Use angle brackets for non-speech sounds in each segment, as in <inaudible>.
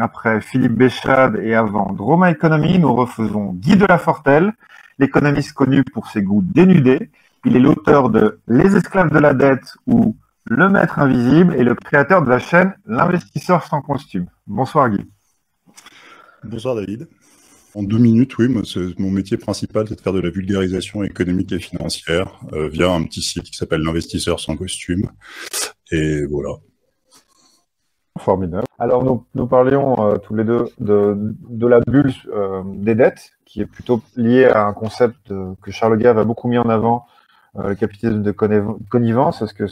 Après Philippe Béchade et avant Droma Economy, nous refaisons Guy de la Fortelle, l'économiste connu pour ses goûts dénudés. Il est l'auteur de Les esclaves de la dette ou Le maître invisible et le créateur de la chaîne L'investisseur sans costume. Bonsoir Guy. Bonsoir David. En deux minutes, oui, mon métier principal, c'est de faire de la vulgarisation économique et financière euh, via un petit site qui s'appelle L'investisseur sans costume. Et voilà, Formidable. Alors, nous, parlions euh, tous les deux de, la bulle euh, des dettes, qui est plutôt liée à un concept euh, que Charles Gave a beaucoup mis en avant, le capitalisme de connivence. Est-ce que,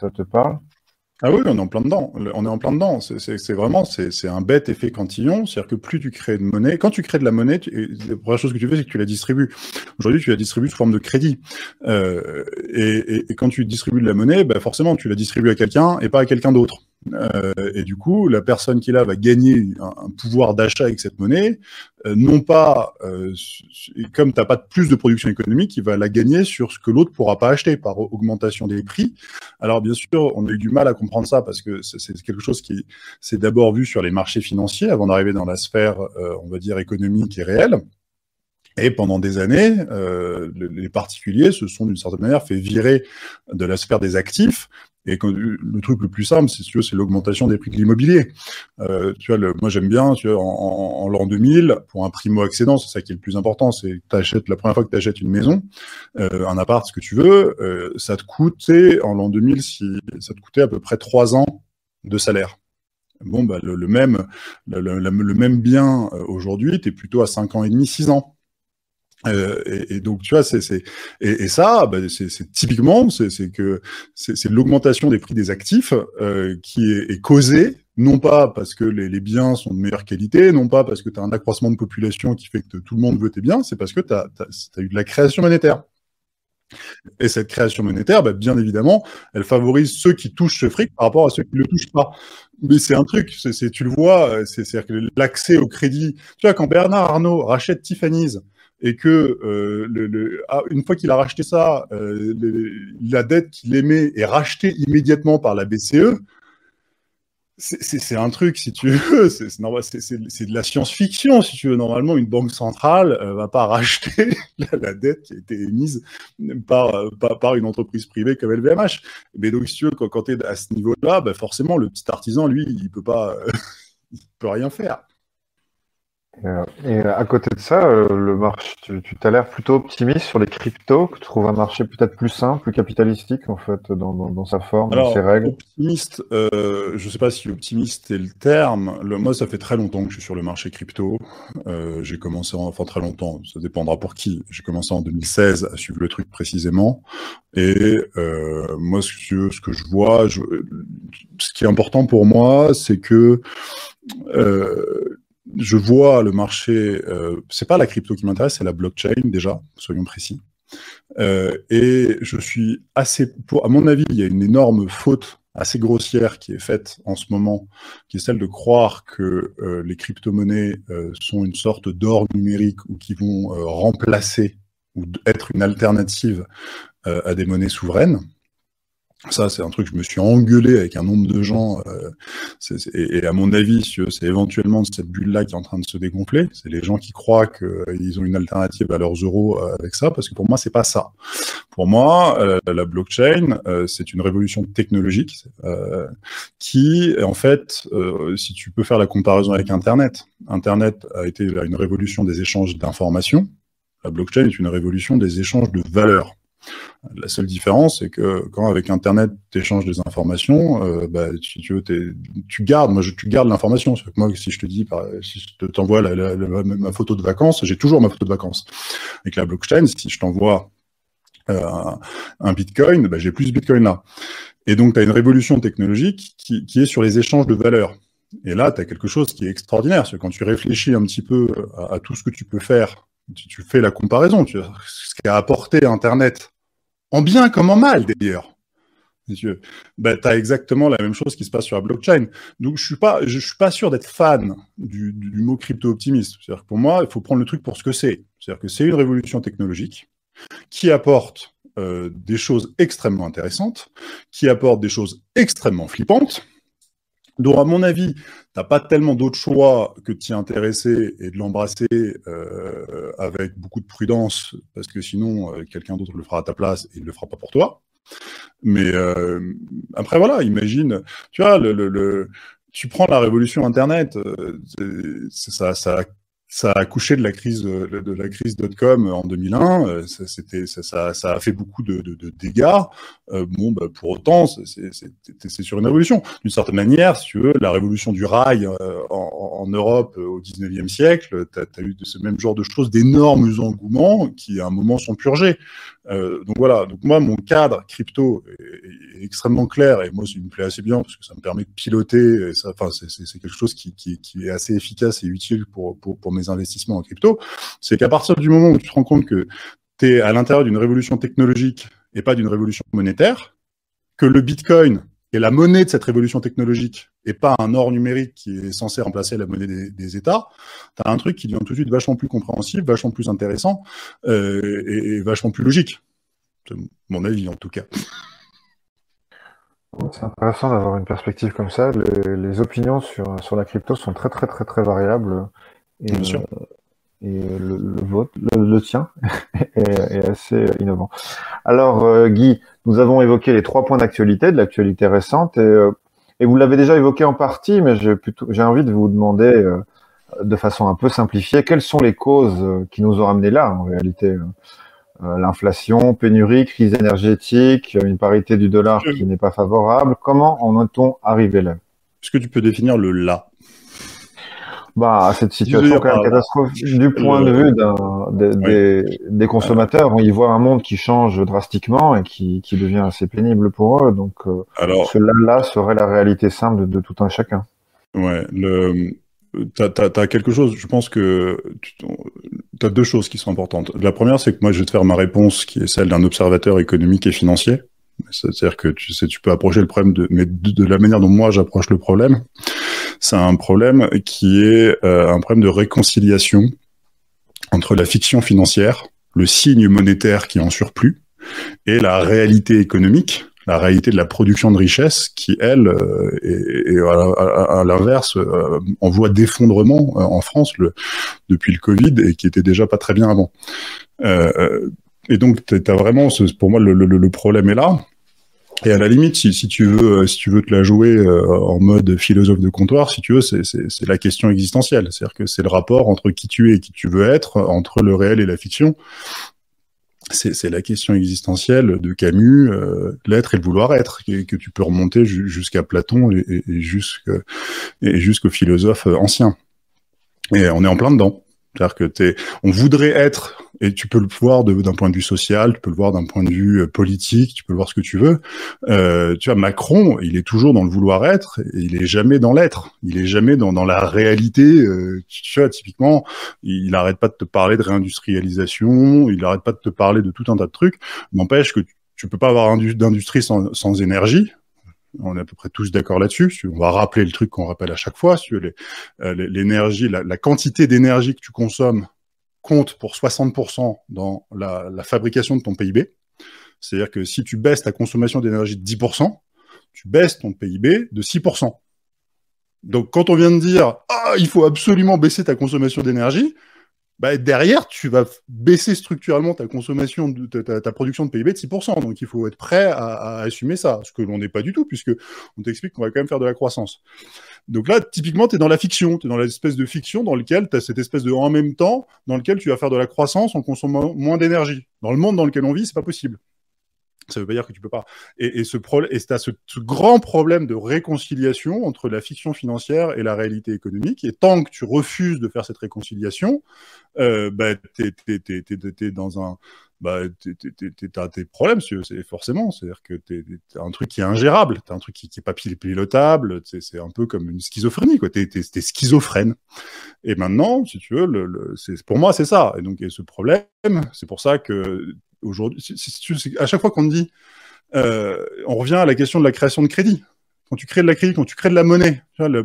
ça te parle ah oui, on est en plein dedans. On est en plein dedans. C'est vraiment c'est un bête effet cantillon, c'est-à-dire que plus tu crées de monnaie, quand tu crées de la monnaie, la première chose que tu fais, c'est que tu la distribues. Aujourd'hui, tu la distribues sous forme de crédit. et, quand tu distribues de la monnaie, bah, forcément, tu la distribues à quelqu'un et pas à quelqu'un d'autre. Euh, et du coup, la personne qui là va gagner un, pouvoir d'achat avec cette monnaie, euh, non pas, euh, comme tu n'as pas de plus de production économique, il va la gagner sur ce que l'autre pourra pas acheter par augmentation des prix. Alors bien sûr, on a eu du mal à comprendre ça parce que c'est quelque chose qui s'est d'abord vu sur les marchés financiers avant d'arriver dans la sphère, on va dire, économique et réelle. Et pendant des années, euh, les particuliers se sont d'une certaine manière fait virer de la sphère des actifs. Et euh, le truc le plus simple, si tu c'est l'augmentation des prix de l'immobilier. Euh, tu vois, moi j'aime bien, tu en, l'an 2000, pour un primo-accédant, c'est ça qui est le plus important, c'est que achètes, la première fois que tu achètes une maison, euh, un appart, ce que tu veux, ça te coûtait, en l'an 2000, si, ça te coûtait à peu près trois ans de salaire. Bon, bah, le, même, le, même bien aujourd'hui, tu es plutôt à cinq ans et demi, six ans. Euh, et, donc tu vois, c'est et, et, ça, bah, c'est typiquement, c'est que c'est l'augmentation des prix des actifs euh, qui est, causée non pas parce que les, les, biens sont de meilleure qualité, non pas parce que tu as un accroissement de population qui fait que tout le monde veut tes biens, c'est parce que tu as, as, as, eu de la création monétaire. Et cette création monétaire, bah, bien évidemment, elle favorise ceux qui touchent ce fric par rapport à ceux qui ne le touchent pas. Mais c'est un truc, c'est tu le vois, euh, c'est que l'accès au crédit. Tu vois, quand Bernard Arnault rachète Tiffany's, et que euh, ah, une fois qu'il a racheté ça, euh, la dette qu'il émet est rachetée immédiatement par la BCE, e. c'est un truc, si tu veux, <laughs> c'est de la science-fiction, si tu veux. Normalement, une banque centrale ne euh, va pas <laughs> racheter la, dette qui a été émise par, une entreprise privée comme LVMH. Mais donc, si tu veux, quand, tu es à ce niveau-là, bah, forcément, le petit artisan, lui, il ne peut, <laughs> peut rien faire. Et euh, euh, à côté de ça, euh, le marché, tu, as t'as l'air plutôt optimiste sur les cryptos, que tu trouves un marché peut-être plus simple, plus capitalistique en fait, dans, sa forme, dans ses règles. Optimiste, je ne sais pas si optimiste est le terme. moi, ça fait très longtemps que je suis sur le marché crypto. j'ai commencé, en, enfin très longtemps, ça dépendra pour qui. J'ai commencé en 2016 à suivre le truc précisément. Et moi, ce que, je vois, je, ce qui est important pour moi, c'est que euh, je vois le marché, euh, c'est pas la crypto qui m'intéresse, c'est la blockchain déjà, soyons précis. Euh, et je suis assez, pour, à mon avis, il y a une énorme faute assez grossière qui est faite en ce moment, qui est celle de croire que euh, les crypto-monnaies sont une sorte d'or numérique ou qui vont remplacer ou être une alternative à des monnaies souveraines. Ça, c'est un truc, je me suis engueulé avec un nombre de gens. Euh, et, à mon avis, euh, c'est éventuellement cette bulle-là qui est en train de se dégonfler. C'est les gens qui croient qu'ils euh, ont une alternative à leurs euros avec ça, parce que pour moi, c'est pas ça. Pour moi, la blockchain, c'est une révolution technologique qui, en fait, si tu peux faire la comparaison avec Internet, Internet a été une révolution des échanges d'informations. La blockchain est une révolution des échanges de valeurs. La seule différence, c'est que quand avec Internet, tu échanges des informations, euh, bah, tu gardes, moi, tu gardes l'information. Moi, si je te dis, si je t'envoie ma photo de vacances, j'ai toujours ma photo de vacances. Avec la blockchain, si je t'envoie euh, un bitcoin, bah, j'ai plus de bitcoin là. Et donc, tu as une révolution technologique qui, est sur les échanges de valeurs. Et là, tu as quelque chose qui est extraordinaire. quand tu réfléchis un petit peu à, tout ce que tu peux faire, tu, fais la comparaison. Tu, ce qu'a apporté Internet en bien comme en mal d'ailleurs. Ben, tu as exactement la même chose qui se passe sur la blockchain. Donc, je suis pas, je, suis pas sûr d'être fan du, mot crypto-optimiste. C'est-à-dire que pour moi, il faut prendre le truc pour ce que c'est. C'est-à-dire que c'est une révolution technologique qui apporte euh, des choses extrêmement intéressantes, qui apporte des choses extrêmement flippantes, donc, à mon avis, tu n'as pas tellement d'autres choix que de t'y intéresser et de l'embrasser euh, avec beaucoup de prudence, parce que sinon, euh, quelqu'un d'autre le fera à ta place et il le fera pas pour toi. Mais euh, après, voilà, imagine, tu vois, le, le, tu prends la révolution Internet, ça, ça, ça a accouché de la crise de, la crise dot-com euh, en 2001. Euh, ça, c'était, ça, a fait beaucoup de, dégâts. Euh, bon, bah, pour autant, c'est sur une révolution. D'une certaine manière, si tu veux, la révolution du rail en, Europe au 19e siècle, tu as, eu de ce même genre de choses, d'énormes engouements qui, à un moment, sont purgés. donc voilà. Donc moi, mon cadre crypto est, extrêmement clair et moi, il me plaît assez bien parce que ça me permet de piloter. Enfin, c'est quelque chose qui, est assez efficace et utile pour pour, pour investissements en crypto, c'est qu'à partir du moment où tu te rends compte que tu es à l'intérieur d'une révolution technologique et pas d'une révolution monétaire, que le Bitcoin est la monnaie de cette révolution technologique et pas un or numérique qui est censé remplacer la monnaie des, États, tu as un truc qui devient tout de suite vachement plus compréhensif, vachement plus intéressant euh, et, vachement plus logique. mon avis en tout cas. C'est intéressant d'avoir une perspective comme ça. Les, opinions sur, sur, la crypto sont très très très très variables. Et, euh, euh, le, vote, le, tien, <laughs> est, assez innovant. Alors, euh, Guy, nous avons évoqué les trois points d'actualité, de l'actualité récente, et, vous l'avez déjà évoqué en partie, mais j'ai envie de vous demander de façon un peu simplifiée, quelles sont les causes qui nous ont amenés là en réalité L'inflation, pénurie, crise énergétique, une parité du dollar qui n'est pas favorable. Comment en est-on arrivé là Est-ce que tu peux définir le là bah, cette situation quand catastrophe du point de euh, vue des, consommateurs. Ils voient un monde qui change drastiquement et qui, qui devient assez pénible pour eux. Donc, euh, cela là serait la réalité simple de, tout un chacun. Ouais, le, T'as as, quelque chose, je pense que as deux choses qui sont importantes. La première, c'est que moi, je vais te faire ma réponse, qui est celle d'un observateur économique et financier. C'est-à-dire que tu sais, tu peux approcher le problème de, mais de, la manière dont moi j'approche le problème, c'est un problème qui est euh, un problème de réconciliation entre la fiction financière, le signe monétaire qui en surplus, et la réalité économique, la réalité de la production de richesse qui, elle, euh, est, à, l'inverse euh, en voie d'effondrement en France le, depuis le Covid et qui était déjà pas très bien avant. Euh, et donc, as vraiment, pour moi, le, problème est là. Et à la limite, si, tu veux, euh, si tu veux te la jouer euh, en mode philosophe de comptoir, si tu veux, c'est la question existentielle. C'est-à-dire que c'est le rapport entre qui tu es et qui tu veux être, entre le réel et la fiction. C'est la question existentielle de Camus, euh, l'être et le vouloir être, que tu peux remonter jusqu'à Platon et, et, et jusqu'aux philosophes anciens. Et on est en plein dedans. C'est-à-dire que es, on voudrait être et tu peux le voir d'un point de vue social, tu peux le voir d'un point de vue euh, politique, tu peux le voir ce que tu veux. Euh, tu vois, Macron, il est toujours dans le vouloir être, et il est jamais dans l'être. Il est jamais dans, la réalité. Euh, tu vois, typiquement, il n'arrête pas de te parler de réindustrialisation, il n'arrête pas de te parler de tout un tas de trucs. N'empêche que tu, ne peux pas avoir d'industrie sans, sans énergie on est à peu près tous d'accord là-dessus. On va rappeler le truc qu'on rappelle à chaque fois, l'énergie, la, la, quantité d'énergie que tu consommes compte pour 60% dans la, la, fabrication de ton PIB. C'est-à-dire que si tu baisses ta consommation d'énergie de 10%, tu baisses ton PIB de 6%. Donc quand on vient de dire ah, il faut absolument baisser ta consommation d'énergie, bah, derrière, tu vas baisser structurellement ta consommation, de, ta, production de PIB de 6%. Donc, il faut être prêt à, assumer ça, ce que l'on n'est pas du tout, puisque on t'explique qu'on va quand même faire de la croissance. Donc là, typiquement, tu es dans la fiction, tu es dans l'espèce de fiction dans lequel tu as cette espèce de en même temps, dans lequel tu vas faire de la croissance en consommant moins d'énergie. Dans le monde dans lequel on vit, c'est pas possible. Ça veut pas dire que tu peux pas. Et, et ce as ce, grand problème de réconciliation entre la fiction financière et la réalité économique. Et tant que tu refuses de faire cette réconciliation, euh, bah, tu es, dans un. Bah, t'as tes problèmes, c'est forcément. C'est-à-dire que as un truc qui est ingérable, as un truc qui, qui est pas pilotable. C'est un peu comme une schizophrénie, quoi. es, schizophrène. Et maintenant, si tu veux, le, pour moi, c'est ça. Et donc, et ce problème, c'est pour ça que aujourd'hui, à chaque fois qu'on dit, euh, on revient à la question de la création de crédit. Quand tu crées de la crédit, quand tu crées de la monnaie,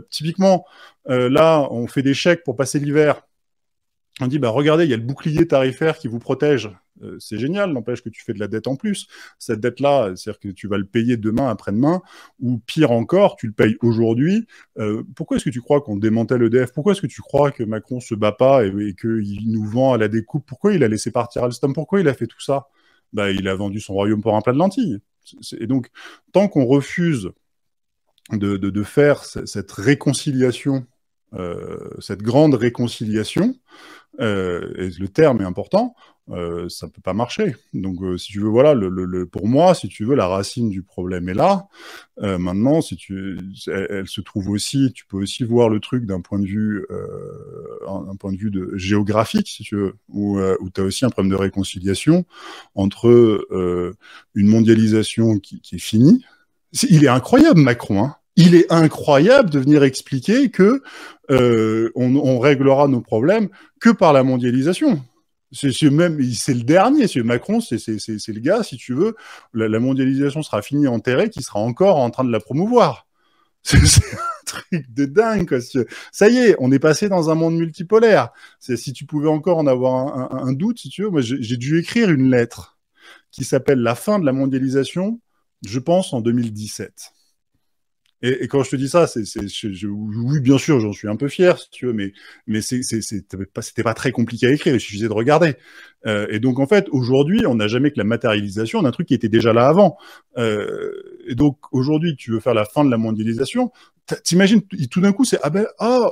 typiquement, euh, là, on fait des chèques pour passer l'hiver on dit, bah, regardez, il y a le bouclier tarifaire qui vous protège. Euh, c'est génial, n'empêche que tu fais de la dette en plus. Cette dette-là, c'est-à-dire que tu vas le payer demain, après-demain, ou pire encore, tu le payes aujourd'hui. Euh, pourquoi est-ce que tu crois qu'on démantèle EDF Pourquoi est-ce que tu crois que Macron se bat pas et, et qu'il nous vend à la découpe Pourquoi il a laissé partir Alstom Pourquoi il a fait tout ça bah, Il a vendu son royaume pour un plat de lentilles. Et donc, tant qu'on refuse de, de, faire cette réconciliation euh, cette grande réconciliation, euh, et le terme est important, euh, ça peut pas marcher. Donc, euh, si tu veux, voilà, le, pour moi, si tu veux, la racine du problème est là. maintenant, si tu, elle, se trouve aussi, tu peux aussi voir le truc d'un point de vue, un point de vue de géographique, si tu veux, où, tu as aussi un problème de réconciliation entre une mondialisation qui, est finie. il est incroyable, Macron. Hein. il est incroyable de venir expliquer que euh, on, réglera nos problèmes que par la mondialisation. C'est même, c'est le dernier, c'est Macron, c'est le gars, si tu veux, la, mondialisation sera finie, enterrée, qui sera encore en train de la promouvoir. <laughs> C'est un truc de dingue. Ça y est, on est passé dans un monde multipolaire. Si tu pouvais encore en avoir un, doute, si tu veux, j'ai dû écrire une lettre qui s'appelle La fin de la mondialisation, je pense en 2017. Et, et, quand je te dis ça, c'est, oui, bien sûr, j'en suis un peu fier, si tu veux, mais, mais c'était pas, pas, très compliqué à écrire, il suffisait de regarder. Euh, et donc, en fait, aujourd'hui, on n'a jamais que la matérialisation d'un truc qui était déjà là avant. Euh, et donc, aujourd'hui, tu veux faire la fin de la mondialisation, T'imagines, tout d'un coup, c'est ah ben, ah,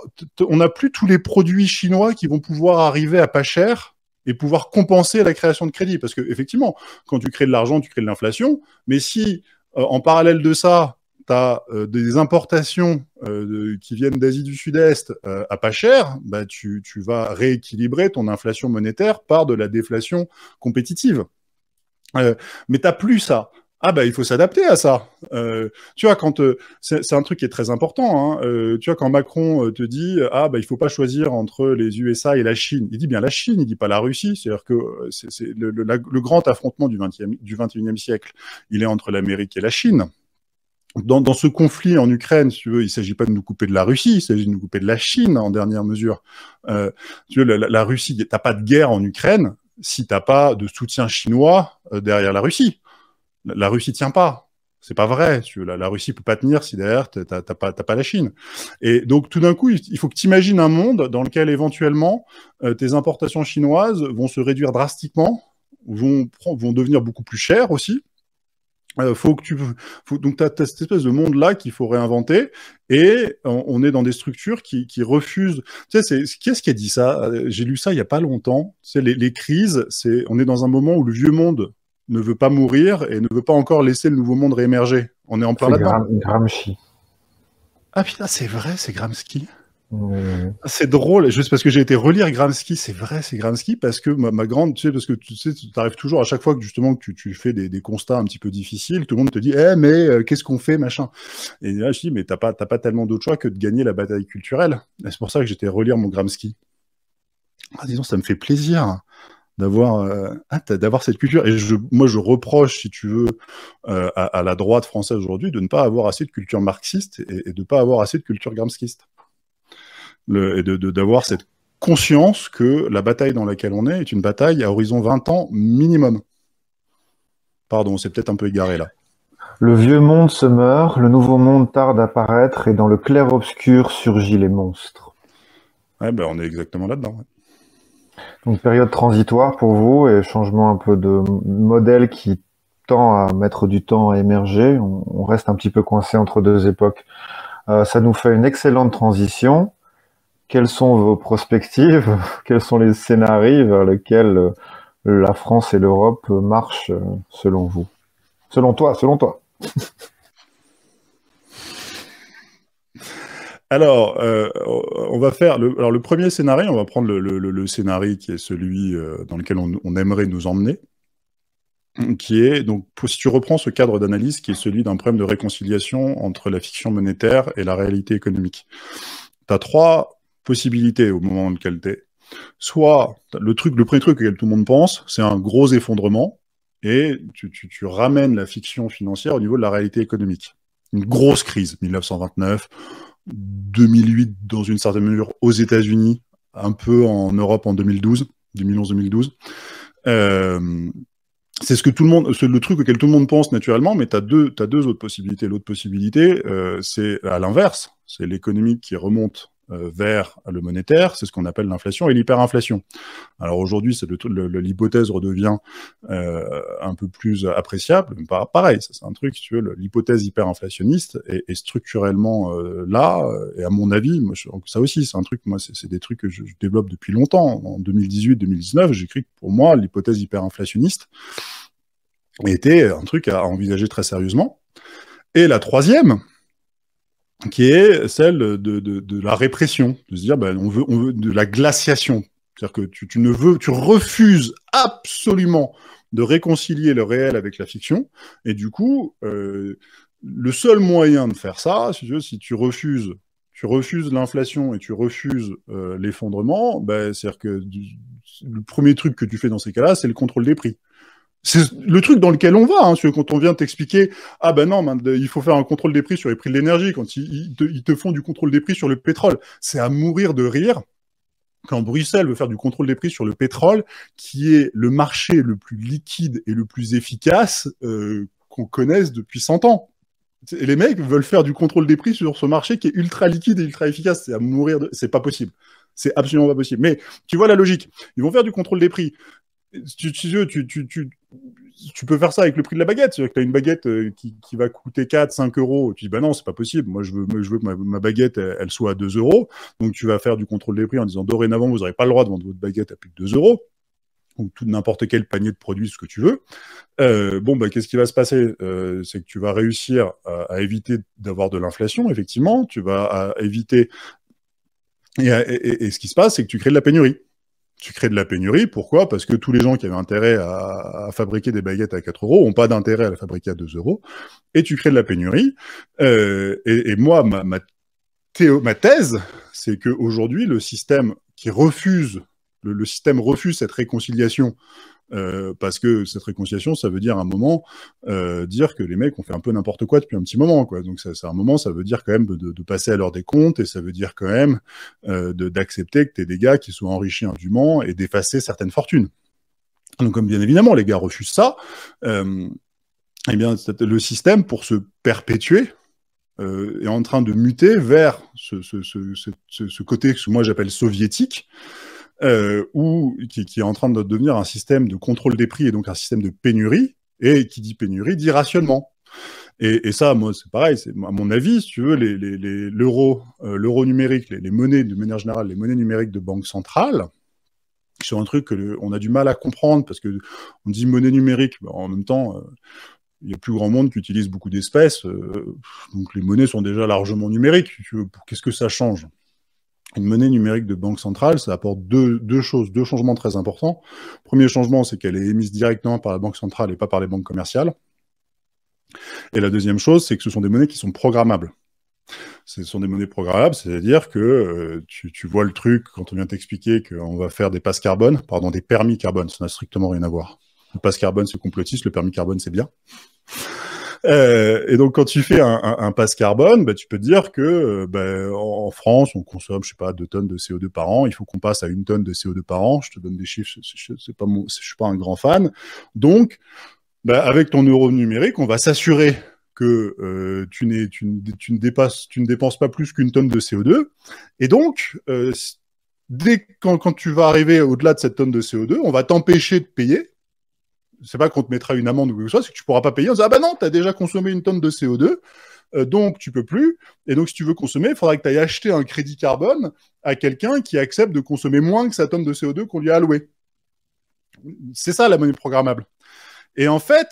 on n'a plus tous les produits chinois qui vont pouvoir arriver à pas cher et pouvoir compenser la création de crédit. Parce que, effectivement, quand tu crées de l'argent, tu crées de l'inflation. Mais si, euh, en parallèle de ça, tu as euh, des importations euh, qui viennent d'Asie du Sud-Est euh, à pas cher, bah tu, vas rééquilibrer ton inflation monétaire par de la déflation compétitive. mais tu plus ça. Ah bah il faut s'adapter à ça. tu vois quand c'est un truc qui est très important. Hein. tu vois quand Macron te dit ah bah il faut pas choisir entre les USA et la Chine. Il dit bien la Chine, il dit pas la Russie. C'est-à-dire que c'est le, grand affrontement du, XXIe du siècle, il est entre l'Amérique et la Chine dans, dans, ce conflit en Ukraine, tu veux, il ne s'agit pas de nous couper de la Russie, il s'agit de nous couper de la Chine en dernière mesure. Euh, tu veux, la, la Russie, t'as pas de guerre en Ukraine si t'as pas de soutien chinois euh, derrière la Russie. La, Russie tient pas. C'est pas vrai. Tu la, Russie peut pas tenir si derrière t'as pas, pas la Chine. Et donc tout d'un coup, il faut que tu imagines un monde dans lequel éventuellement euh, tes importations chinoises vont se réduire drastiquement, vont, vont devenir beaucoup plus chères aussi euh, faut que tu donc tu as, cette espèce de monde là qu'il faut réinventer et on, est dans des structures qui, qui refusent tu sais c'est qui est-ce qui a dit ça euh, j'ai lu ça il y a pas longtemps C'est les, crises c'est on est dans un moment où le vieux monde ne veut pas mourir et ne veut pas encore laisser le nouveau monde réémerger on est en plein là-dedans Gramsci ah putain c'est vrai c'est Gramsci c'est drôle, juste parce que j'ai été relire Gramsci, c'est vrai, c'est Gramsci, parce que ma, grande, tu sais, parce que tu sais, arrives toujours à chaque fois que justement que tu, fais des, constats un petit peu difficiles, tout le monde te dit, eh, mais euh, qu'est-ce qu'on fait, machin. Et là, je dis, mais t'as pas, pas tellement d'autre choix que de gagner la bataille culturelle. C'est pour ça que j'étais relire mon Gramsci. Ah, disons, ça me fait plaisir d'avoir euh, d'avoir cette culture. Et je, moi, je reproche, si tu veux, euh, à, la droite française aujourd'hui de ne pas avoir assez de culture marxiste et, de ne pas avoir assez de culture gramsciste et d'avoir cette conscience que la bataille dans laquelle on est est une bataille à horizon 20 ans minimum. Pardon, c'est peut-être un peu égaré là. Le vieux monde se meurt, le nouveau monde tarde à paraître, et dans le clair-obscur surgit les monstres. Ouais, ben on est exactement là-dedans. Donc période transitoire pour vous et changement un peu de modèle qui tend à mettre du temps à émerger. On, reste un petit peu coincé entre deux époques. Euh, ça nous fait une excellente transition quelles sont vos perspectives Quels sont les scénarios vers lesquels euh, la France et l'Europe marchent euh, selon vous Selon toi, selon toi. <laughs> Alors, euh, on va faire le, alors le premier scénario, on va prendre le, le, scénario qui est celui dans lequel on, aimerait nous emmener, qui est, donc, si tu reprends ce cadre d'analyse, qui est celui d'un problème de réconciliation entre la fiction monétaire et la réalité économique. Tu as trois Possibilité au moment de lequel Soit le truc, le premier truc auquel tout le monde pense, c'est un gros effondrement et tu, tu, ramènes la fiction financière au niveau de la réalité économique. Une grosse crise, 1929, 2008 dans une certaine mesure aux États-Unis, un peu en Europe en 2012, 2011-2012. Euh, c'est ce que tout le monde, le truc auquel tout le monde pense naturellement, mais tu as, as, deux autres possibilités. L'autre possibilité, euh, c'est à l'inverse, c'est l'économie qui remonte euh, vers le monétaire, c'est ce qu'on appelle l'inflation et l'hyperinflation. Alors aujourd'hui, l'hypothèse redevient euh, un peu plus appréciable. Mais pareil, c'est un truc, si tu veux, l'hypothèse hyperinflationniste est, structurellement euh, là, et à mon avis, ça aussi, c'est un truc, moi, c'est des trucs que je, je, développe depuis longtemps. En 2018-2019, j'écris que pour moi, l'hypothèse hyperinflationniste était un truc à envisager très sérieusement. Et la troisième, qui est celle de, la répression, de se dire ben, on, veut, on veut de la glaciation. C'est-à-dire que tu, ne veux, tu refuses absolument de réconcilier le réel avec la fiction, et du coup, euh, le seul moyen de faire ça, si tu, refuses, tu refuses l'inflation et tu refuses euh, l'effondrement, ben, c'est-à-dire que le premier truc que tu fais dans ces cas-là, c'est le contrôle des prix. C'est le truc dans lequel on va, hein, quand on vient t'expliquer, ah ben non, il faut faire un contrôle des prix sur les prix de l'énergie, quand ils, te, font du contrôle des prix sur le pétrole, c'est à mourir de rire quand Bruxelles veut faire du contrôle des prix sur le pétrole, qui est le marché le plus liquide et le plus efficace euh, qu'on connaisse depuis 100 ans. Et les mecs veulent faire du contrôle des prix sur ce marché qui est ultra liquide et ultra efficace. C'est à mourir de... C'est pas possible. C'est absolument pas possible. Mais tu vois la logique. Ils vont faire du contrôle des prix. tu, tu, tu peux faire ça avec le prix de la baguette. C'est-à-dire que tu as une baguette euh, qui, va coûter 4, 5 euros. Tu dis, bah non, c'est pas possible. Moi, je veux, que ma, baguette, elle, soit à 2 euros. Donc, tu vas faire du contrôle des prix en disant, dorénavant, vous n'aurez pas le droit de vendre votre baguette à plus de 2 euros. Ou tout n'importe quel panier de produits, ce que tu veux. Euh, bon, bah, qu'est-ce qui va se passer euh, C'est que tu vas réussir à, éviter d'avoir de l'inflation, effectivement. Tu vas éviter. et ce qui se passe, c'est que tu crées de la pénurie tu crées de la pénurie. Pourquoi Parce que tous les gens qui avaient intérêt à, fabriquer des baguettes à 4 euros n'ont pas d'intérêt à la fabriquer à 2 euros. Et tu crées de la pénurie. Euh, et, moi, ma, théo, ma thèse, c'est qu'aujourd'hui, le système qui refuse, le, le, système refuse cette réconciliation euh, parce que cette réconciliation, ça veut dire un moment, euh, dire que les mecs ont fait un peu n'importe quoi depuis un petit moment. Quoi. Donc, c'est un moment, ça veut dire quand même de, passer à l'heure des comptes et ça veut dire quand même euh, d'accepter que tu des gars qui sont enrichis indûment et d'effacer certaines fortunes. Donc, comme bien évidemment, les gars refusent ça, eh bien, le système, pour se perpétuer, est en train de muter vers ce, ce côté que moi j'appelle soviétique, euh, ou qui, est en train de devenir un système de contrôle des prix et donc un système de pénurie. Et qui dit pénurie dit rationnement. Et, et ça, moi, c'est pareil. C'est à mon avis, si tu veux, euh, l'euro, numérique, les, monnaies de manière générale, les monnaies numériques de banque centrale, qui un truc qu'on a du mal à comprendre parce que on dit monnaie numérique, ben, en même temps. Euh, il n'y a plus grand monde qui utilise beaucoup d'espèces, donc les monnaies sont déjà largement numériques. Qu'est-ce que ça change une monnaie numérique de banque centrale, ça apporte deux, choses, deux changements très importants. Premier changement, c'est qu'elle est émise directement par la banque centrale et pas par les banques commerciales. Et la deuxième chose, c'est que ce sont des monnaies qui sont programmables. Ce sont des monnaies programmables, c'est-à-dire que euh, tu, vois le truc quand on vient t'expliquer qu'on va faire des passes carbone, pardon, des permis carbone, ça n'a strictement rien à voir. Le passe carbone, c'est complotiste, le permis carbone, c'est bien. Euh, et donc, quand tu fais un, un, un passe carbone, bah, tu peux te dire que euh, bah, en France, on consomme, je sais pas, 2 tonnes de CO2 par an. Il faut qu'on passe à une tonne de CO2 par an. Je te donne des chiffres, C'est pas je suis pas un grand fan. Donc, bah, avec ton euro numérique, on va s'assurer que euh, tu, n'es, tu, ne tu ne dépenses pas plus qu'une tonne de CO2. Et donc, euh, dès quand, quand tu vas arriver au-delà de cette tonne de CO2, on va t'empêcher de payer c'est pas qu'on te mettra une amende ou quelque chose, c'est que tu pourras pas payer en disant Ah bah non, tu as déjà consommé une tonne de CO2, euh, donc tu peux plus. Et donc, si tu veux consommer, il faudra que tu ailles acheter un crédit carbone à quelqu'un qui accepte de consommer moins que sa tonne de CO2 qu'on lui a allouée. C'est ça la monnaie programmable. Et en fait,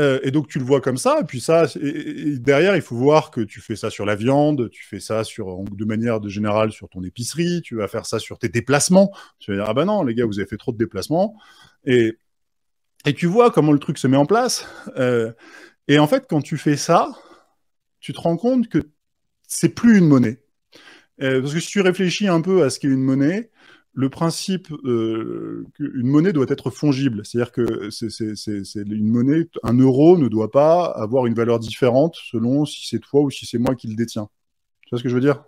euh, et donc tu le vois comme ça, et puis ça, derrière, il faut voir que tu fais ça sur la viande, tu fais ça sur, de manière de générale sur ton épicerie, tu vas faire ça sur tes déplacements. Tu vas dire, ah ben non, les gars, vous avez fait trop de déplacements. Et et tu vois comment le truc se met en place. Euh, et en fait, quand tu fais ça, tu te rends compte que c'est plus une monnaie. Euh, parce que si tu réfléchis un peu à ce qu'est une monnaie, le principe, euh, qu'une monnaie doit être fongible. C'est-à-dire que c'est une monnaie, un euro ne doit pas avoir une valeur différente selon si c'est toi ou si c'est moi qui le détiens. Tu vois ce que je veux dire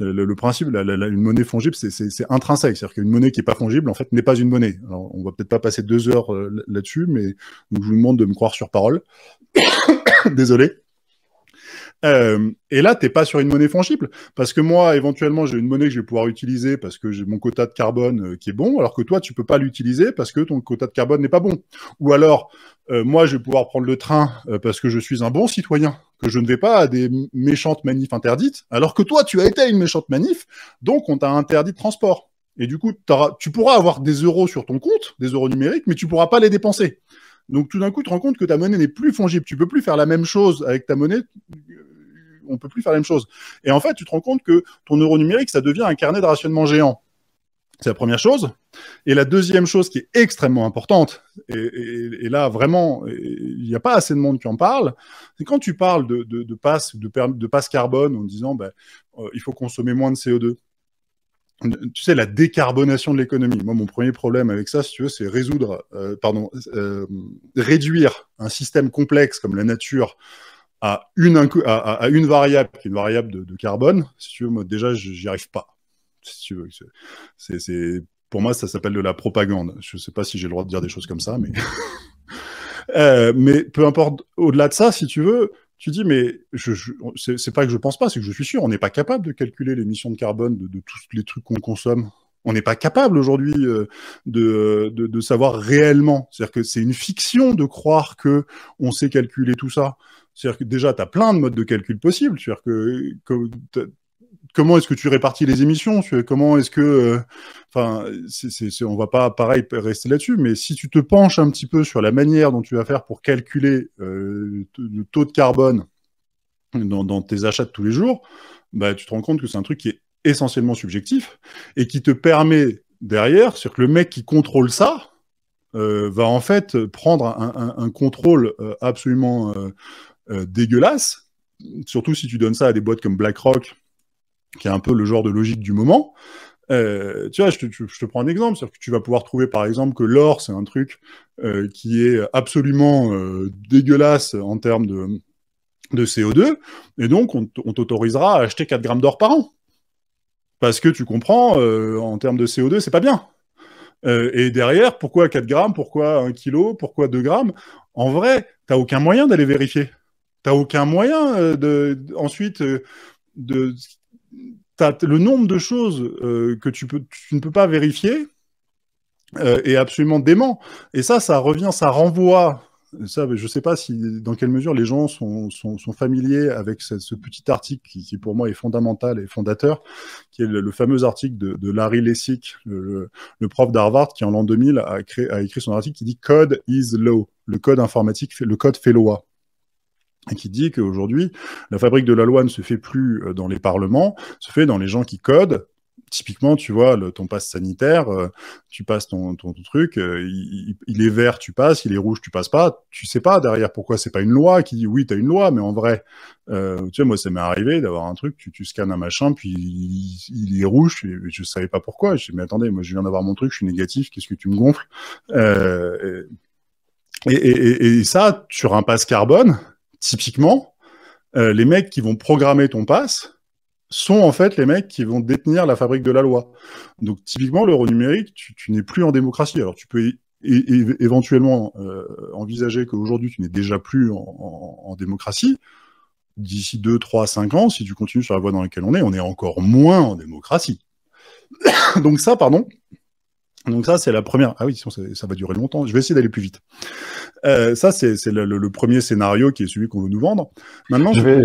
le, principe, une monnaie fongible, c'est intrinsèque. C'est-à-dire qu'une monnaie qui n'est pas fongible, en fait, n'est pas une monnaie. Alors, on va peut-être pas passer deux heures euh, là-dessus, mais je vous demande de me croire sur parole. <coughs> Désolé. Euh, et là, t'es pas sur une monnaie franchible parce que moi, éventuellement, j'ai une monnaie que je vais pouvoir utiliser parce que j'ai mon quota de carbone euh, qui est bon, alors que toi, tu peux pas l'utiliser parce que ton quota de carbone n'est pas bon. Ou alors, euh, moi, je vais pouvoir prendre le train parce que je suis un bon citoyen, que je ne vais pas à des méchantes manifs interdites, alors que toi, tu as été à une méchante manif, donc on t'a interdit de transport. Et du coup, tu pourras avoir des euros sur ton compte, des euros numériques, mais tu pourras pas les dépenser. Donc tout d'un coup, tu te rends compte que ta monnaie n'est plus fongible. Tu peux plus faire la même chose avec ta monnaie. Euh, on peut plus faire la même chose. Et en fait, tu te rends compte que ton euro numérique, ça devient un carnet de rationnement géant. C'est la première chose. Et la deuxième chose qui est extrêmement importante, et, là vraiment, il n'y a pas assez de monde qui en parle, c'est quand tu parles de, passe de, carbone en disant ben, euh, il faut consommer moins de CO2 tu sais, la décarbonation de l'économie. Moi, mon premier problème avec ça, si tu veux, c'est résoudre, euh, pardon, euh, réduire un système complexe comme la nature à une, à, une variable, une variable de, carbone. Si tu veux, moi, déjà, j'y arrive pas. Si tu veux, c'est, pour moi, ça s'appelle de la propagande. Je sais pas si j'ai le droit de dire des choses comme ça, mais, <laughs> euh, mais peu importe. Au-delà de ça, si tu veux, tu dis, mais je, je c'est pas que je pense pas, c'est que je suis sûr, on n'est pas capable de calculer l'émission de carbone de, tous les trucs qu'on consomme. On n'est pas capable aujourd'hui euh, de, de, savoir réellement. C'est-à-dire que c'est une fiction de croire que on sait calculer tout ça. C'est-à-dire que déjà, tu as plein de modes de calcul possibles. C'est-à-dire que, que comment est-ce que tu répartis les émissions Comment est-ce que, euh, enfin, on va pas pareil rester là-dessus, mais si tu te penches un petit peu sur la manière dont tu vas faire pour calculer euh, le taux de carbone dans, tes achats de tous les jours, bah, tu te rends compte que c'est un truc qui est essentiellement subjectif et qui te permet derrière, c'est que le mec qui contrôle ça euh, va en fait prendre un contrôle absolument dégueulasse, surtout si tu donnes ça à des boîtes comme BlackRock qui est un peu le genre de logique du moment. Euh, tu vois, je te, prends un exemple, cest que tu vas pouvoir trouver par exemple que l'or, c'est un truc euh, qui est absolument euh, dégueulasse en termes de, CO2, et donc on, t'autorisera à acheter 4 grammes d'or par an. Parce que tu comprends, en termes de CO2, c'est pas bien. et derrière, pourquoi 4 grammes, pourquoi 1 kilo pourquoi 2 grammes En vrai, t'as aucun moyen d'aller vérifier. T'as aucun moyen de, ensuite de le nombre de choses euh, que tu, peux, tu ne peux pas vérifier euh, est absolument dément. Et ça, ça revient, ça renvoie. Ça, je ne sais pas si, dans quelle mesure les gens sont, sont, familiers avec ce, petit article qui, pour moi, est fondamental et fondateur, qui est le, fameux article de, Larry Lessig, le, prof d'Harvard, qui en l'an 2000 a, créé, a écrit son article qui dit Code is law. Le code informatique, le code fait loi qui dit qu'aujourd'hui, la fabrique de la loi ne se fait plus euh, dans les parlements, se fait dans les gens qui codent. Typiquement, tu vois, le, ton passe sanitaire, euh, tu passes ton, truc, euh, il, est vert, tu passes, il est rouge, tu passes pas. Tu sais pas derrière pourquoi c'est pas une loi qui dit oui, tu as une loi, mais en vrai, tu sais, moi, ça m'est arrivé d'avoir un truc, tu, tu scannes un machin, puis il, est rouge, et je savais pas pourquoi. Je dis, mais attendez, moi, je viens d'avoir mon truc, je suis négatif, qu'est-ce que tu me gonfles et, et ça, sur un passe carbone, Typiquement, euh, les mecs qui vont programmer ton pass sont en fait les mecs qui vont détenir la fabrique de la loi. Donc typiquement, l'euro numérique, tu, n'es plus en démocratie. Alors tu peux éventuellement euh, envisager qu'aujourd'hui tu n'es déjà plus en, en démocratie. D'ici 2, 3, 5 ans, si tu continues sur la voie dans laquelle on est, on est encore moins en démocratie. <coughs> Donc ça, pardon, donc ça, c'est la première. Ah oui, ça, va durer longtemps. Je vais essayer d'aller plus vite. Euh, ça, c'est le, premier scénario qui est celui qu'on veut nous vendre. Maintenant, je, vais,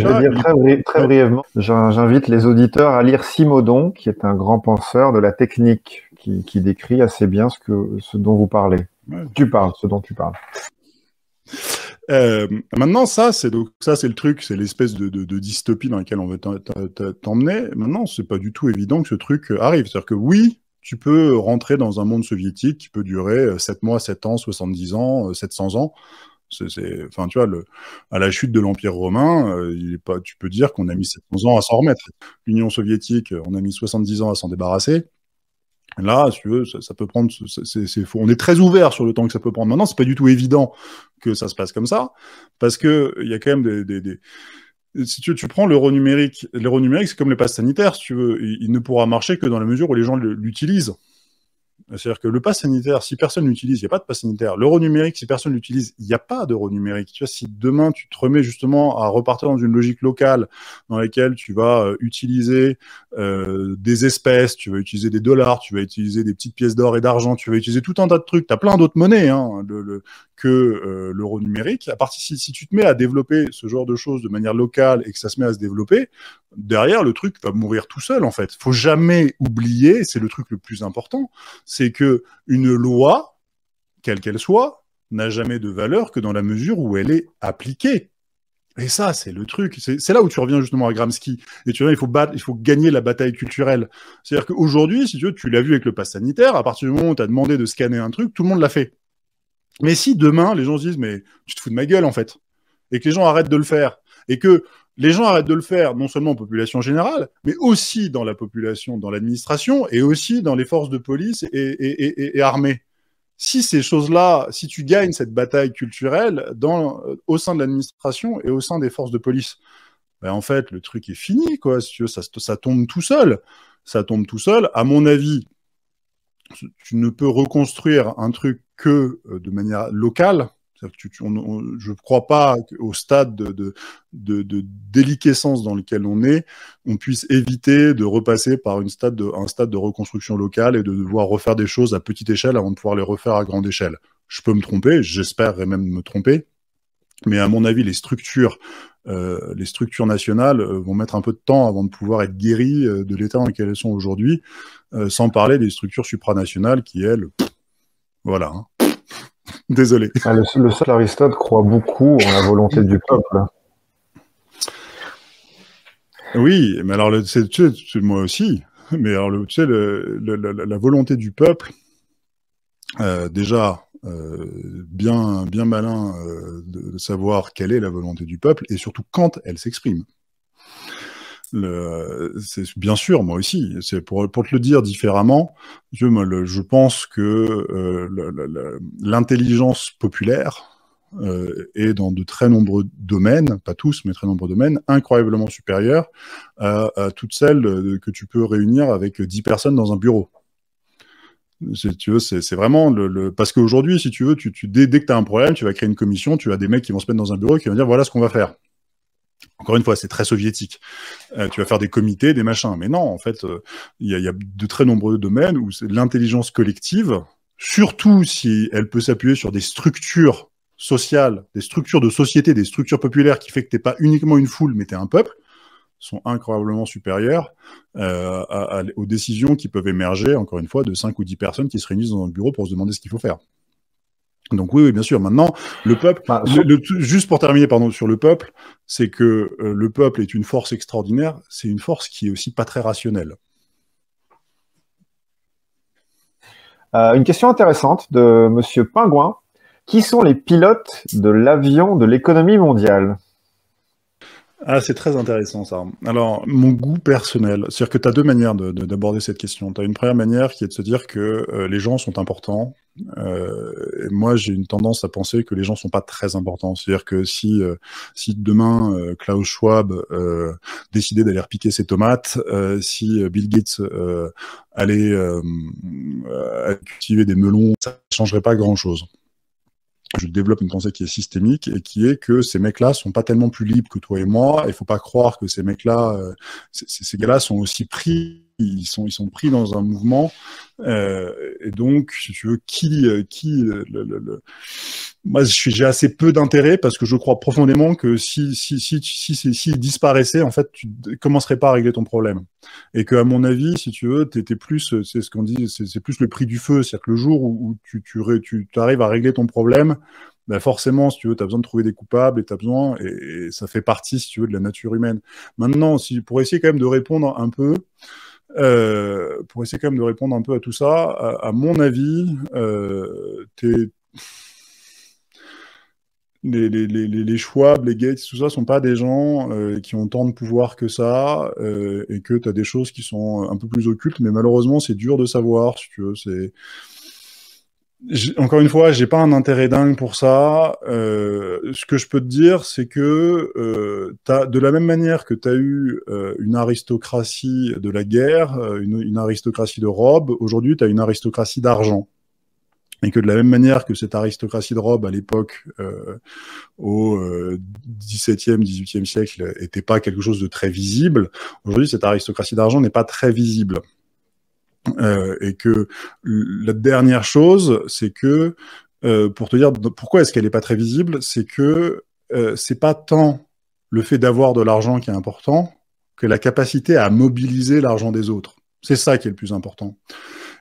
très, brièvement. J'invite les auditeurs à lire Simodon, qui est un grand penseur de la technique, qui, décrit assez bien ce, dont vous parlez. Tu parles, ce dont tu parles. Euh, maintenant, ça, c'est donc ça, c'est le truc, c'est l'espèce de, dystopie dans laquelle on veut t'emmener. Maintenant, c'est pas du tout évident que ce truc arrive. C'est-à-dire que oui, tu peux rentrer dans un monde soviétique qui peut durer 7 euh, mois, 7 ans, 70 ans, 700 euh, ans. C'est, enfin, tu vois, à la chute de l'Empire romain, euh, il est pas, tu peux dire qu'on a mis 700 ans à s'en remettre. L'Union soviétique, on a mis 70 ans à s'en débarrasser. Là, si tu veux, ça, peut prendre. C'est, On est très ouvert sur le temps que ça peut prendre. Maintenant, c'est pas du tout évident que ça se passe comme ça, parce que il y a quand même des si tu, tu prends l'euro numérique, l'euro numérique, c'est comme les passes sanitaires. si tu veux, il, il ne pourra marcher que dans la mesure où les gens l'utilisent. C'est-à-dire que le pass sanitaire, si personne l'utilise, il n'y a pas de pass sanitaire. L'euro numérique, si personne l'utilise, il n'y a pas d'euro numérique. Tu vois, si demain tu te remets justement à repartir dans une logique locale dans laquelle tu vas euh, utiliser euh, des espèces, tu vas utiliser des dollars, tu vas utiliser des petites pièces d'or et d'argent, tu vas utiliser tout un tas de trucs. Tu as plein d'autres monnaies hein, le, que euh, l'euro numérique. À partir si, si tu te mets à développer ce genre de choses de manière locale et que ça se met à se développer, derrière le truc va mourir tout seul en fait. Il Faut jamais oublier, c'est le truc le plus important c'est que une loi, quelle qu'elle soit, n'a jamais de valeur que dans la mesure où elle est appliquée. Et ça, c'est le truc. C'est là où tu reviens justement à Gramsci. Et tu vois, il faut battre, il faut gagner la bataille culturelle. C'est-à-dire qu'aujourd'hui, si tu veux, tu l'as vu avec le pass sanitaire, à partir du moment où tu as demandé de scanner un truc, tout le monde l'a fait. Mais si demain, les gens se disent, mais tu te fous de ma gueule, en fait, et que les gens arrêtent de le faire, et que les gens arrêtent de le faire, non seulement en population générale, mais aussi dans la population, dans l'administration, et aussi dans les forces de police et, armées. Si ces choses-là, si tu gagnes cette bataille culturelle euh, au sein de l'administration et au sein des forces de police, ben, en fait, le truc est fini, quoi. Si tu ça, ça tombe tout seul. Ça tombe tout seul. À mon avis, tu ne peux reconstruire un truc que euh, de manière locale, je ne crois pas au stade de, déliquescence dans lequel on est, on puisse éviter de repasser par une stade un stade de reconstruction locale et de devoir refaire des choses à petite échelle avant de pouvoir les refaire à grande échelle. Je peux me tromper, j'espère même me tromper, mais à mon avis, les structures, euh, les structures nationales euh, vont mettre un peu de temps avant de pouvoir être guéries euh, de l'état dans lequel elles sont aujourd'hui, sans parler des structures supranationales qui, elles, voilà. Hein. Désolé. Ah, le, seul Aristote croit beaucoup en la volonté du peuple. Oui, mais alors, le, moi aussi, mais alors, le, tu sais, la, volonté du peuple, euh, déjà, euh, bien, bien malin euh, de savoir quelle est la volonté du peuple et surtout quand elle s'exprime bien sûr, moi aussi. C'est pour, te le dire différemment, je, pense que euh, l'intelligence populaire euh, est dans de très nombreux domaines, pas tous, mais très nombreux domaines, incroyablement supérieure à, toutes celles que tu peux réunir avec 10 personnes dans un bureau. tu veux, c'est vraiment le, parce qu'aujourd'hui, si tu veux, tu, dès, dès que tu as un problème, tu vas créer une commission, tu as des mecs qui vont se mettre dans un bureau qui vont dire voilà ce qu'on va faire. Encore une fois, c'est très soviétique. Euh, tu vas faire des comités, des machins. Mais non, en fait, euh, il y, a de très nombreux domaines où l'intelligence collective, surtout si elle peut s'appuyer sur des structures sociales, des structures de société, des structures populaires qui fait que tu n'es pas uniquement une foule, mais tu es un peuple, sont incroyablement supérieures euh, aux décisions qui peuvent émerger, encore une fois, de 5 ou 10 personnes qui se réunissent dans un bureau pour se demander ce qu'il faut faire. Donc oui, bien sûr. Maintenant, le peuple, bah, juste pour terminer, pardon, sur le peuple, c'est que euh, le peuple est une force extraordinaire. C'est une force qui est aussi pas très rationnelle. Euh, une question intéressante de Monsieur Pingouin. Qui sont les pilotes de l'avion de l'économie mondiale ah, c'est très intéressant ça. Alors, mon goût personnel, c'est-à-dire que tu as deux manières d'aborder cette question. Tu as une première manière qui est de se dire que euh, les gens sont importants. Euh, et moi, j'ai une tendance à penser que les gens sont pas très importants. C'est-à-dire que si, euh, si demain Klaus Schwab décidait d'aller piquer ses tomates, si Bill Gates allait cultiver des melons, ça ne changerait pas grand-chose je développe une pensée qui est systémique et qui est que ces mecs-là sont pas tellement plus libres que toi et moi. Il faut pas croire que ces mecs-là, euh, ces gars-là sont aussi pris ils sont, ils sont pris dans un mouvement. Euh, et donc, si tu veux, qui, euh, qui, euh, le, le, le... moi, j'ai assez peu d'intérêt parce que je crois profondément que si, si, si, si, si, si disparaissait, en fait, tu commencerais pas à régler ton problème. Et que, à mon avis, si tu veux, étais plus, euh, c'est ce qu'on dit, c'est plus le prix du feu, c'est-à-dire que le jour où, tu, tu, tu arrives à régler ton problème, bah, forcément, si tu veux, tu as besoin de trouver des coupables et as besoin, et, et, ça fait partie, si tu veux, de la nature humaine. Maintenant, si, pour essayer quand même de répondre un peu, euh, pour essayer quand même de répondre un peu à tout ça, à, mon avis, euh, les, les, les, Schwab, les Gates, tout ça, sont pas des gens euh, qui ont tant de pouvoir que ça, et que tu as des choses qui sont un peu plus occultes, mais malheureusement, c'est dur de savoir, si tu veux. C'est encore une fois, j'ai pas un intérêt dingue pour ça. Euh, ce que je peux te dire, c'est que euh, de la même manière que tu as eu euh, une aristocratie de la guerre, une, une aristocratie de robe, aujourd'hui tu as une aristocratie d'argent. Et que de la même manière que cette aristocratie de robe à l'époque, au XVIIe, XVIIIe siècle, n'était pas quelque chose de très visible, aujourd'hui cette aristocratie d'argent n'est pas très visible. Euh, et que la dernière chose, c'est que, euh, pour te dire pourquoi est-ce qu'elle n'est pas très visible, c'est que euh, c'est pas tant le fait d'avoir de l'argent qui est important que la capacité à mobiliser l'argent des autres. C'est ça qui est le plus important.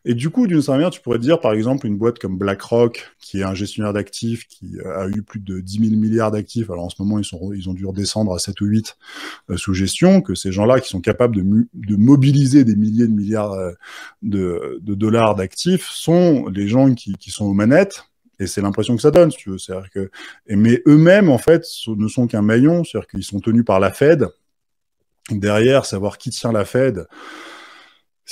Et du coup, d'une certaine manière, tu pourrais dire, par exemple, une boîte comme BlackRock, qui est un gestionnaire d'actifs, qui euh, a eu plus de 10 000 milliards d'actifs, alors en ce moment, ils, sont, ils ont dû redescendre à 7 ou 8 euh, sous gestion, que ces gens-là qui sont capables de, de, mobiliser des milliers de milliards euh, de, dollars d'actifs, sont les gens qui, sont aux manettes, et c'est l'impression que ça donne, si tu veux. C'est-à-dire que, mais eux-mêmes, en fait, ne sont qu'un maillon, c'est-à-dire qu'ils sont tenus par la Fed. Derrière, savoir qui tient la Fed,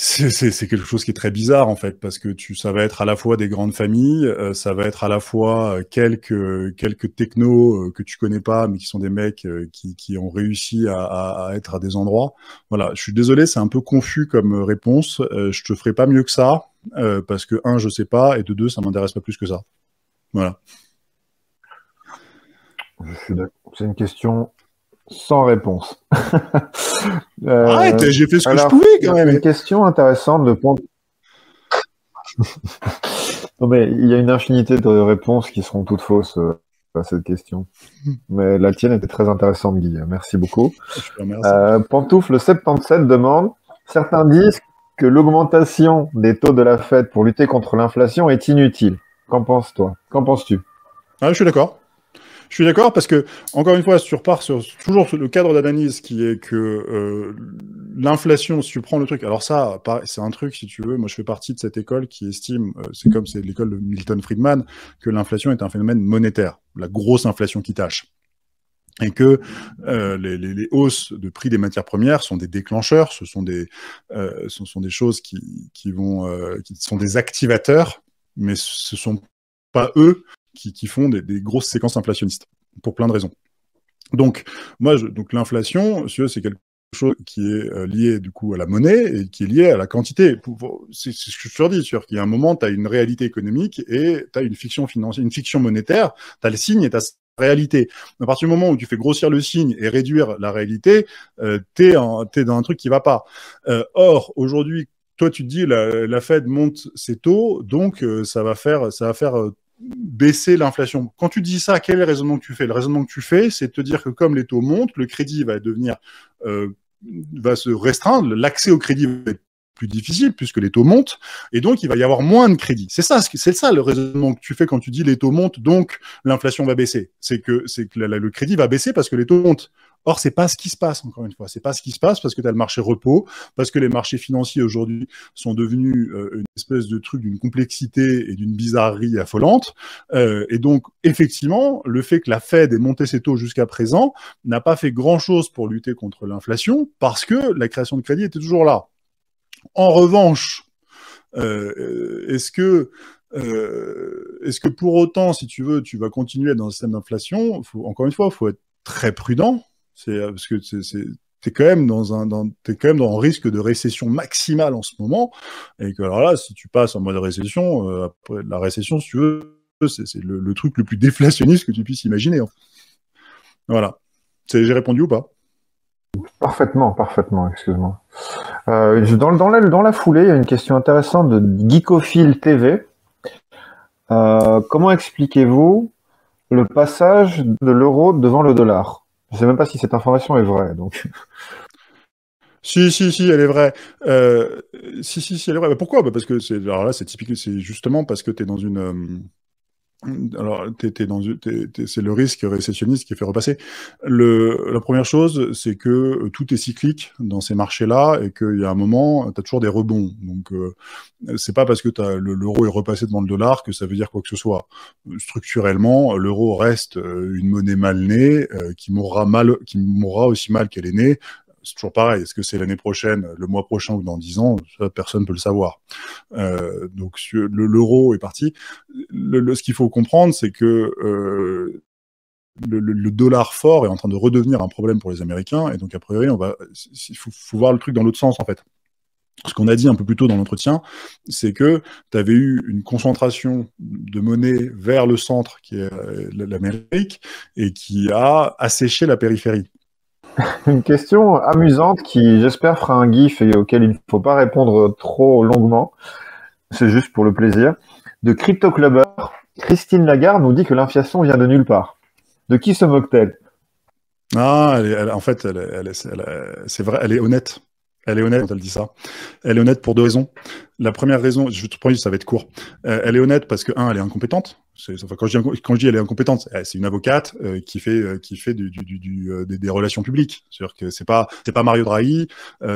c'est quelque chose qui est très bizarre en fait, parce que tu, ça va être à la fois des grandes familles, euh, ça va être à la fois euh, quelques, quelques technos euh, que tu connais pas, mais qui sont des mecs qui, qui, ont réussi à, être à des endroits. Voilà, je suis désolé, c'est un peu confus comme réponse. je te ferai pas mieux que ça, parce que un, je sais pas, et de deux, ça m'intéresse pas plus que ça. Voilà. C'est une question sans réponse. <laughs> Euh, Arrête, j'ai fait ce que je pouvais quand même. Une question intéressante de <laughs> non, mais il y a une infinité de réponses qui seront toutes fausses euh, à cette question. Mais la tienne était très intéressante, Guillaume. Merci beaucoup. Euh, Pantoufle77 demande Certains disent que l'augmentation des taux de la fête pour lutter contre l'inflation est inutile. Qu'en penses Qu'en penses-tu ah, Je suis d'accord. Je suis d'accord parce que, encore une fois, si tu repars sur toujours sur le cadre d'analyse qui est que euh, l'inflation, si tu prends le truc, alors ça, c'est un truc, si tu veux, moi je fais partie de cette école qui estime, euh, c'est comme c'est l'école de Milton Friedman, que l'inflation est un phénomène monétaire, la grosse inflation qui tâche et que euh, les, les, les, hausses de prix des matières premières sont des déclencheurs, ce sont des, euh, ce sont des choses qui, qui vont, euh, qui sont des activateurs, mais ce sont pas eux qui, font des, grosses séquences inflationnistes, pour plein de raisons. Donc, moi, je, donc l'inflation, c'est quelque chose qui est euh, lié du coup à la monnaie et qui est lié à la quantité. C'est ce que je te dis, cest qu'il y a un moment, tu as une réalité économique et tu as une fiction financière, une fiction monétaire, tu as le signe et tu as réalité. À partir du moment où tu fais grossir le signe et réduire la réalité, euh, tu es, dans un truc qui va pas. Euh, or, aujourd'hui, toi, tu te dis, la, la Fed monte ses taux, donc ça va faire, ça va faire baisser l'inflation. Quand tu dis ça, quel est le raisonnement que tu fais Le raisonnement que tu fais, c'est de te dire que comme les taux montent, le crédit va devenir euh, va se restreindre, l'accès au crédit va être plus difficile puisque les taux montent et donc il va y avoir moins de crédit. C'est ça, c'est ça le raisonnement que tu fais quand tu dis les taux montent donc l'inflation va baisser. C'est que c'est que le crédit va baisser parce que les taux montent. Or, c'est pas ce qui se passe, encore une fois. C'est pas ce qui se passe parce que tu as le marché repos, parce que les marchés financiers aujourd'hui sont devenus euh, une espèce de truc d'une complexité et d'une bizarrerie affolante. Euh, et donc, effectivement, le fait que la Fed ait monté ses taux jusqu'à présent n'a pas fait grand-chose pour lutter contre l'inflation parce que la création de crédit était toujours là. En revanche, euh, est-ce que euh, est-ce que pour autant, si tu veux, tu vas continuer dans un système d'inflation Encore une fois, il faut être très prudent c'est euh, parce que c'est t'es quand même dans un es quand même dans un risque de récession maximale en ce moment et que alors là si tu passes en mode récession euh, après la récession si tu veux c'est le, truc le plus déflationniste que tu puisses imaginer voilà j'ai répondu ou pas Parfaitement, parfaitement, excuse-moi. Euh, dans, dans, la, foulée, il y a une question intéressante de Geekophile TV. comment expliquez-vous le passage de l'euro devant le dollar je ne sais même pas si cette information est vraie. Donc. Si, si, si, elle est vraie. Euh, si, si, si, elle est vraie. Bah, pourquoi bah Parce que c'est, alors là, c'est typique, c'est justement parce que tu es dans une. Euh, alors, c'est le risque récessionniste qui est fait repasser. la première chose, c'est que euh, tout est cyclique dans ces marchés-là et qu'il y a un moment, tu as toujours des rebonds. Donc, euh, c'est pas parce que l'euro est repassé devant le dollar que ça veut dire quoi que ce soit. Structurellement, l'euro reste euh, une monnaie mal née qui mourra mal, qui mourra aussi mal qu'elle est née c'est toujours pareil. Est-ce que c'est l'année prochaine, le mois prochain ou dans dix ans Personne ne peut le savoir. Euh, donc l'euro est parti. Le, ce qu'il faut comprendre, c'est que euh, le, dollar fort est en train de redevenir un problème pour les Américains. Et donc, a priori, on va, il faut, faut, voir le truc dans l'autre sens, en fait. Ce qu'on a dit un peu plus tôt dans l'entretien, c'est que tu avais eu une concentration de monnaie vers le centre, qui est euh, l'Amérique, et qui a asséché la périphérie. <laughs> Une question amusante qui, j'espère, fera un gif et auquel il ne faut pas répondre trop longuement. C'est juste pour le plaisir. De Crypto Clubber, Christine Lagarde nous dit que l'inflation vient de nulle part. De qui se moque-t-elle Ah, en fait, c'est vrai, elle est honnête. Elle est honnête quand elle dit ça. Elle est honnête pour deux raisons. La première raison, je te promets, ça va être court. Euh, elle est honnête parce que, un, elle est incompétente. quand, je dis, quand elle est incompétente, eh, c'est une avocate euh, qui fait, euh, qui fait du, des, relations publiques. C'est-à-dire que c'est pas, c'est pas Mario Draghi,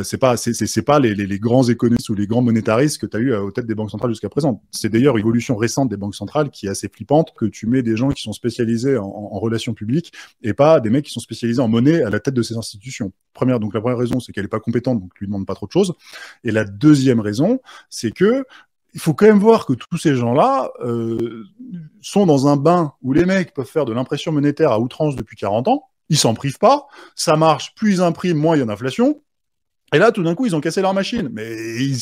c'est pas, c'est, pas les, les, grands économistes ou les grands monétaristes que tu as eu aux têtes des banques centrales jusqu'à présent. C'est d'ailleurs l'évolution récente des banques centrales qui est assez flippante que tu mets des gens qui sont spécialisés en, relations publiques et pas des mecs qui sont spécialisés en monnaie à la tête de ces institutions. Première, donc la première raison, c'est qu'elle est pas compétente, donc tu lui demandes pas trop de choses. Et la deuxième raison, c'est que il faut quand même voir que tous ces gens-là euh, sont dans un bain où les mecs peuvent faire de l'impression monétaire à outrance depuis 40 ans, ils s'en privent pas, ça marche, plus ils impriment, moins il y a d'inflation, et là, tout d'un coup, ils ont cassé leur machine. Mais il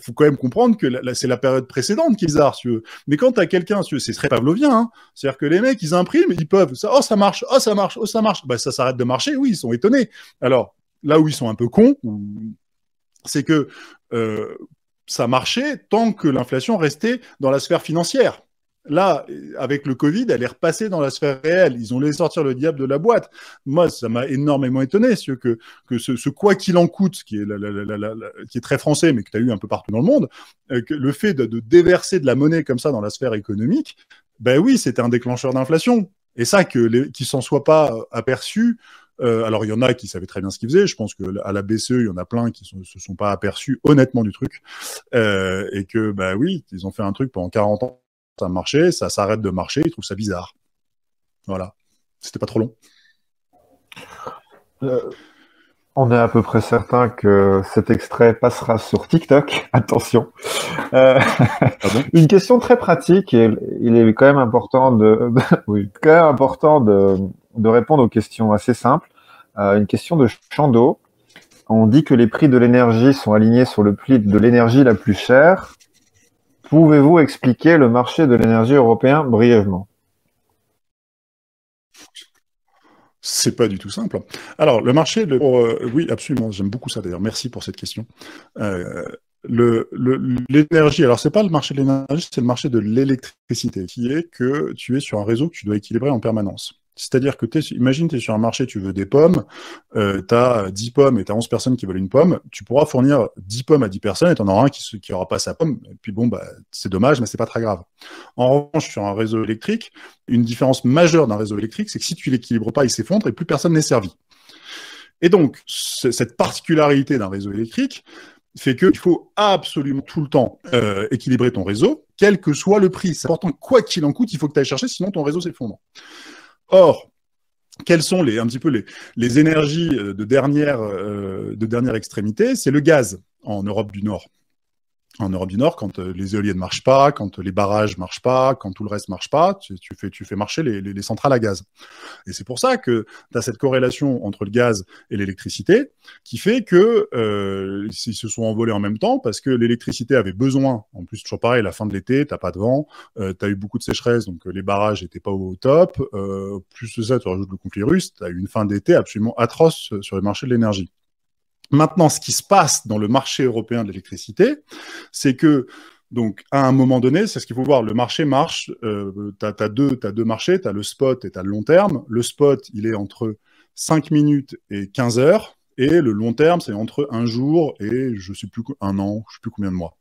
faut quand même comprendre que c'est la période précédente qu'ils est si Mais quand t'as quelqu'un, si c'est très pavlovien, hein. c'est-à-dire que les mecs, ils impriment, ils peuvent, ça, oh, ça marche, oh, ça marche, oh, ça marche. Bah, ça s'arrête de marcher, oui, ils sont étonnés. Alors, là où ils sont un peu cons, c'est que euh, ça marchait tant que l'inflation restait dans la sphère financière. Là, avec le Covid, elle est repassée dans la sphère réelle. Ils ont laissé sortir le diable de la boîte. Moi, ça m'a énormément étonné ce que, ce, quoi qu'il en coûte, qui est, qui est très français, mais que tu as eu un peu partout dans le monde, euh, le fait de, déverser de la monnaie comme ça dans la sphère économique, ben oui, c'était un déclencheur d'inflation. Et ça, que les, s'en soient pas euh, aperçus, euh, alors, il y en a qui savaient très bien ce qu'ils faisaient. Je pense qu'à la BCE, il y en a plein qui ne se sont pas aperçus honnêtement du truc. Euh, et que, bah oui, ils ont fait un truc pendant 40 ans, ça marchait, ça s'arrête de marcher, ils trouvent ça bizarre. Voilà. C'était pas trop long. Euh, on est à peu près certain que cet extrait passera sur TikTok. <laughs> Attention. Ah une question très pratique et il est quand même important de, <laughs> oui, quand même important de, de répondre aux questions assez simples. Euh, une question de Chando. On dit que les prix de l'énergie sont alignés sur le prix de l'énergie la plus chère. Pouvez-vous expliquer le marché de l'énergie européen brièvement C'est pas du tout simple. Alors, le marché, euh, oui, absolument, j'aime beaucoup ça d'ailleurs. Merci pour cette question. Euh, l'énergie, le, ce alors c'est pas le marché de l'énergie, c'est le marché de l'électricité, qui est que tu es sur un réseau que tu dois équilibrer en permanence. C'est-à-dire que, es, imagine, tu es sur un marché, tu veux des pommes, euh, tu as 10 pommes et tu as 11 personnes qui veulent une pomme, tu pourras fournir 10 pommes à 10 personnes et tu en auras un qui aura pas sa pomme. Et puis bon, bah, c'est dommage, mais c'est pas très grave. En revanche, sur un réseau électrique, une différence majeure d'un réseau électrique, c'est que si tu l'équilibres pas, il s'effondre et plus personne n'est servi. Et donc, cette particularité d'un réseau électrique fait qu'il faut absolument tout le temps euh, équilibrer ton réseau, quel que soit le prix. C'est important, quoi qu'il en coûte, il faut que tu ailles chercher, sinon ton réseau s'effondre. Or, quelles sont les, un petit peu les, énergies euh, de euh, de dernière extrémité C'est le gaz en Europe du Nord en Europe du Nord, quand euh, les éoliennes ne marchent pas, quand euh, les barrages ne marchent pas, quand tout le reste marche pas, tu, fais, tu fais marcher les, centrales à gaz. Et c'est pour ça que tu as cette corrélation entre le gaz et l'électricité qui fait que euh, ils se sont envolés en même temps parce que l'électricité avait besoin, en plus toujours pareil, la fin de l'été, t'as pas de vent, tu as eu beaucoup de sécheresse, donc les barrages n'étaient pas au top, plus de ça, tu rajoutes le conflit russe, tu as eu une fin d'été absolument atroce sur les marchés de l'énergie. Maintenant, ce qui se passe dans le marché européen de l'électricité, c'est que donc, à un moment donné, c'est ce qu'il faut voir, le marché marche, euh, tu as, deux marchés, tu as le spot et tu as le long terme. Le spot, il est entre 5 minutes et 15 heures, et le long terme, c'est entre un jour et je sais plus un an, je sais plus combien de mois.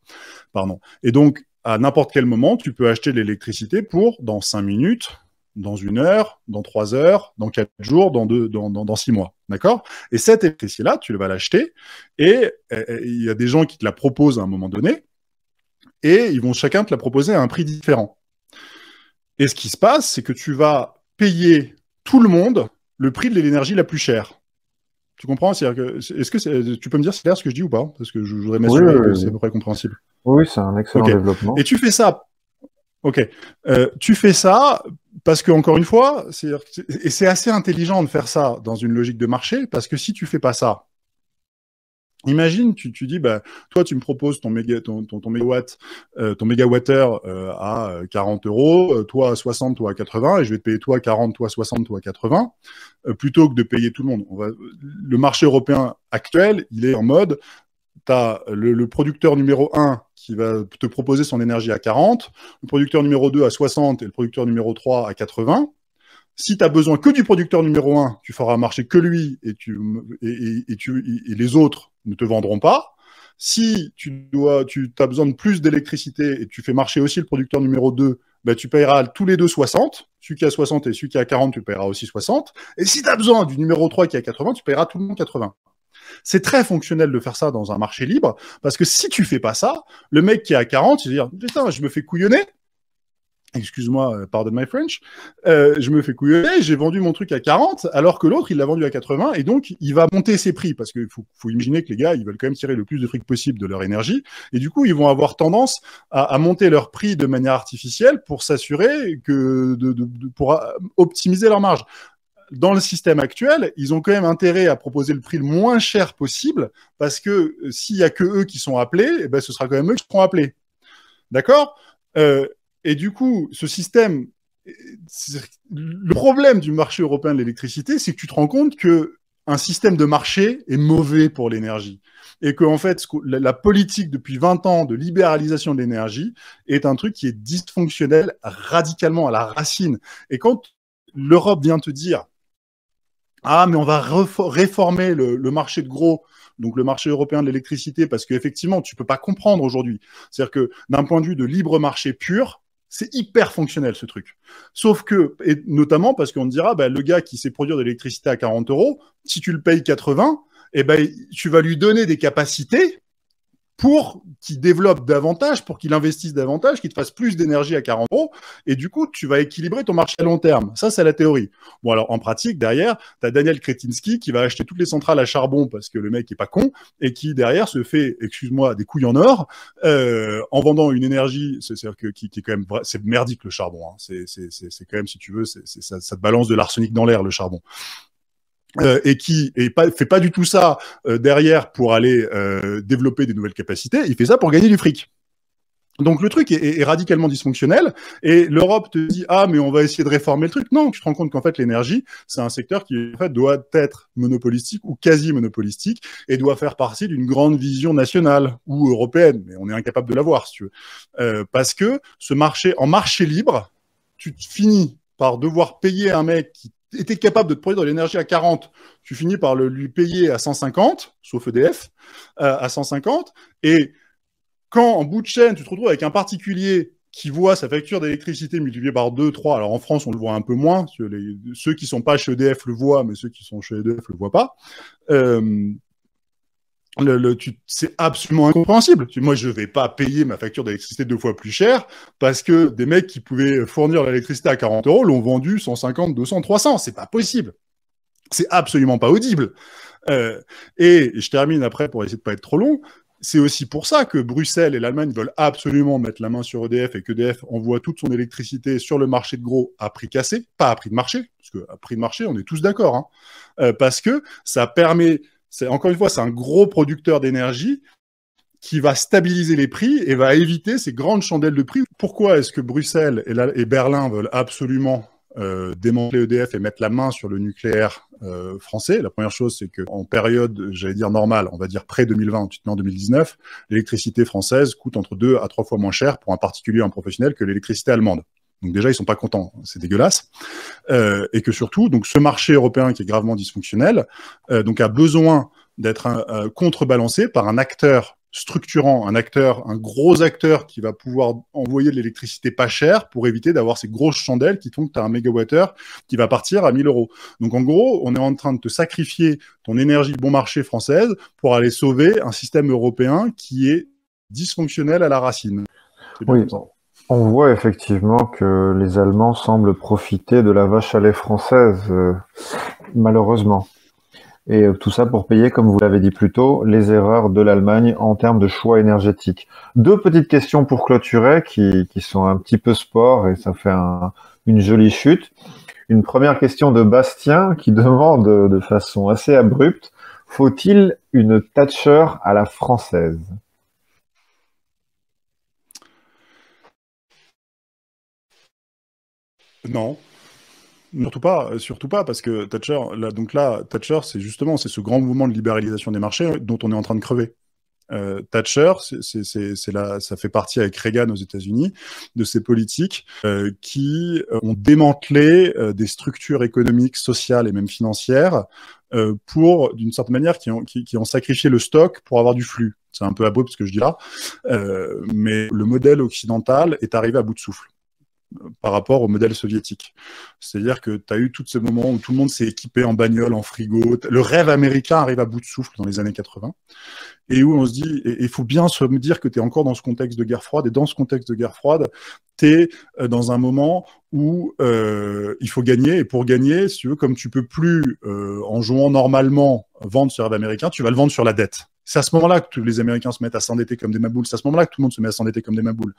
Pardon. Et donc, à n'importe quel moment, tu peux acheter de l'électricité pour, dans 5 minutes, dans une heure, dans trois heures, dans quatre jours, dans deux, dans, dans, six mois. D'accord Et cet ci là tu vas l'acheter et il y a des gens qui te la proposent à un moment donné et ils vont chacun te la proposer à un prix différent. Et ce qui se passe, c'est que tu vas payer tout le monde le prix de l'énergie la plus chère. Tu comprends C'est-à-dire que, Est-ce que tu peux me dire si c'est clair ce que je dis ou pas Parce que je voudrais m'assurer que c'est à peu près compréhensible. Oui, c'est un excellent développement. Et tu fais ça Ok. Euh, tu fais ça parce que encore une fois, et c'est assez intelligent de faire ça dans une logique de marché, parce que si tu fais pas ça, imagine, tu, tu dis, bah, toi, tu me proposes ton méga, ton, ton, mégawatt, euh, ton mégawattheure euh, à 40 euh, euros, euh, toi à 60, toi à 80, et je vais te payer toi 40, toi 60, toi à 80, plutôt que de payer tout le monde. le marché européen actuel, il est en mode, tu as le, producteur numéro 1 qui va te proposer son énergie à 40, le producteur numéro 2 à 60 et le producteur numéro 3 à 80. Si tu as besoin que du producteur numéro 1, tu feras marcher que lui et, tu, et, et, et les autres ne te vendront pas. Si tu, dois, tu as besoin de plus d'électricité et tu fais marcher aussi le producteur numéro 2, ben, bah, tu paieras tous les deux 60. Celui qui a 60 et celui qui a 40, tu paieras aussi 60. Et si tu as besoin du numéro 3 qui a 80, tu paieras tout le monde 80. C'est très fonctionnel de faire ça dans un marché libre, parce que si tu fais pas ça, le mec qui est à 40, il va dire Putain, je me fais couillonner. Excuse-moi, euh, pardon my French. Euh, je me fais couillonner, j'ai vendu mon truc à 40, alors que l'autre, il l'a vendu à 80, et donc il va monter ses prix, parce qu'il faut, imaginer que les gars, ils veulent quand même tirer le plus de fric possible de leur énergie, et du coup, ils vont avoir tendance à, monter leur prix de manière artificielle pour s'assurer que, de, de, pour euh, optimiser leur marge dans le système actuel, ils ont quand même intérêt à proposer le prix le moins cher possible, parce que euh, s'il n'y a que eux qui sont appelés, eh ben, ce sera quand même eux qui seront appelés. D'accord euh, Et du coup, ce système, euh, le problème du marché européen de l'électricité, c'est que tu te rends compte que un système de marché est mauvais pour l'énergie. Et que, en fait, la politique depuis 20 ans de libéralisation de l'énergie est un truc qui est dysfonctionnel radicalement à la racine. Et quand l'Europe vient te dire ah, mais on va réformer le, marché de gros, donc le marché européen de l'électricité, parce qu'effectivement, tu ne peux pas comprendre aujourd'hui. C'est-à-dire que d'un point de vue de libre marché pur, c'est hyper fonctionnel ce truc. Sauf que, et notamment parce qu'on dira, bah, le gars qui sait produire de l'électricité à 40 euros, si tu le payes 80, eh ben, tu vas lui donner des capacités pour qu'il développe davantage, pour qu'il investisse davantage, qu'il te fasse plus d'énergie à 40 euros, et du coup, tu vas équilibrer ton marché à long terme. Ça, c'est la théorie. Bon, alors, en pratique, derrière, tu as Daniel Kretinsky qui va acheter toutes les centrales à charbon parce que le mec est pas con, et qui, derrière, se fait, excuse-moi, des couilles en or, euh, en vendant une énergie, c'est-à-dire que, qui, est quand même, c'est merdique le charbon, hein. c'est quand même, si tu veux, c'est ça te balance de l'arsenic dans l'air, le charbon. Euh, et qui ne fait pas du tout ça euh, derrière pour aller euh, développer des nouvelles capacités, il fait ça pour gagner du fric. Donc le truc est, radicalement dysfonctionnel et l'Europe te dit ah mais on va essayer de réformer le truc. Non, tu te rends compte qu'en fait l'énergie c'est un secteur qui fait doit être monopolistique ou quasi monopolistique et doit faire partie d'une grande vision nationale ou européenne, mais on est incapable de l'avoir si parce que ce marché en marché libre, tu te finis par devoir payer un mec qui était capable de te produire de l'énergie à 40, tu finis par le, lui payer à 150, sauf EDF, euh, à 150. Et quand en bout de chaîne, tu te retrouves avec un particulier qui voit sa facture d'électricité multipliée par 2, 3, alors en France, on le voit un peu moins, ceux qui ne sont pas chez EDF le voient, mais ceux qui sont chez EDF le voient pas. Euh, le, c'est absolument incompréhensible. Moi, je ne vais pas payer ma facture d'électricité deux fois plus cher parce que des mecs qui pouvaient fournir l'électricité à 40 euros l'ont vendu 150, 200, 300. C'est pas possible. C'est absolument pas audible. Euh, et, je termine après pour essayer de pas être trop long. C'est aussi pour ça que Bruxelles et l'Allemagne veulent absolument mettre la main sur EDF et qu'EDF envoie toute son électricité sur le marché de gros à prix cassé, pas à prix de marché, parce que prix de marché, on est tous d'accord, hein, euh, parce que ça permet c'est encore une fois, c'est un gros producteur d'énergie qui va stabiliser les prix et va éviter ces grandes chandelles de prix. Pourquoi est-ce que Bruxelles et, Berlin veulent absolument euh, démanteler EDF et mettre la main sur le nucléaire euh, français. La première chose, c'est qu'en période, j'allais dire normale, on va dire près 2020 tu te en 2019, l'électricité française coûte entre deux à trois fois moins cher pour un particulier un professionnel que l'électricité allemande. Donc déjà, ils sont pas contents, c'est dégueulasse. Euh, et que surtout, donc ce marché européen qui est gravement dysfonctionnel, euh, donc a besoin d'être euh, euh, contrebalancé par un acteur structurant, un acteur, un gros acteur qui va pouvoir envoyer de l'électricité pas chère pour éviter d'avoir ces grosses chandelles qui font que tu as un mégawattheure qui va partir à 1000 euros. Donc en gros, on est en train de te sacrifier ton énergie bon marché française pour aller sauver un système européen qui est dysfonctionnel à la racine. Oui. On voit effectivement que les Allemands semblent profiter de la vache à lait française, euh, malheureusement. Et euh, tout ça pour payer, comme vous l'avez dit plus tôt, les erreurs de l'Allemagne en termes de choix énergétiques. Deux petites questions pour clôturer qui, sont un petit peu sport et ça fait une jolie chute. Une première question de Bastien qui <laughs> demande de façon assez abrupte, faut-il une Thatcher à la française Non. Surtout pas, euh, surtout pas, parce que Thatcher, là, donc là, Thatcher, c'est justement c'est ce grand mouvement de libéralisation des marchés hein, dont on est en train de crever. Euh, Thatcher, c'est là, ça fait partie avec Reagan aux États-Unis de ces politiques euh, qui euh, ont démantelé des structures économiques, sociales et même financières pour, d'une certaine manière, qui ont, ont sacrifié le stock pour avoir du flux. C'est un peu abrupt ce que je dis là, mais le modèle occidental est arrivé à bout de souffle par rapport au modèle soviétique. C'est-à-dire que tu as eu tout ces moments où tout le monde s'est équipé en bagnole, en frigo. Le rêve américain arrive à bout de souffle dans les années 80 et où on se dit, il faut bien se dire que tu es encore dans ce contexte de guerre froide, et dans ce contexte de guerre froide, tu es euh, dans un moment où euh, il faut gagner, et pour gagner, si tu veux, comme tu peux plus, euh, en jouant normalement, vendre ce rêve américain, tu vas le vendre sur la dette. C'est à ce moment-là que tous les Américains se mettent à s'endetter comme des maboules. C'est à ce moment-là que tout le monde se met à s'endetter comme des maboules.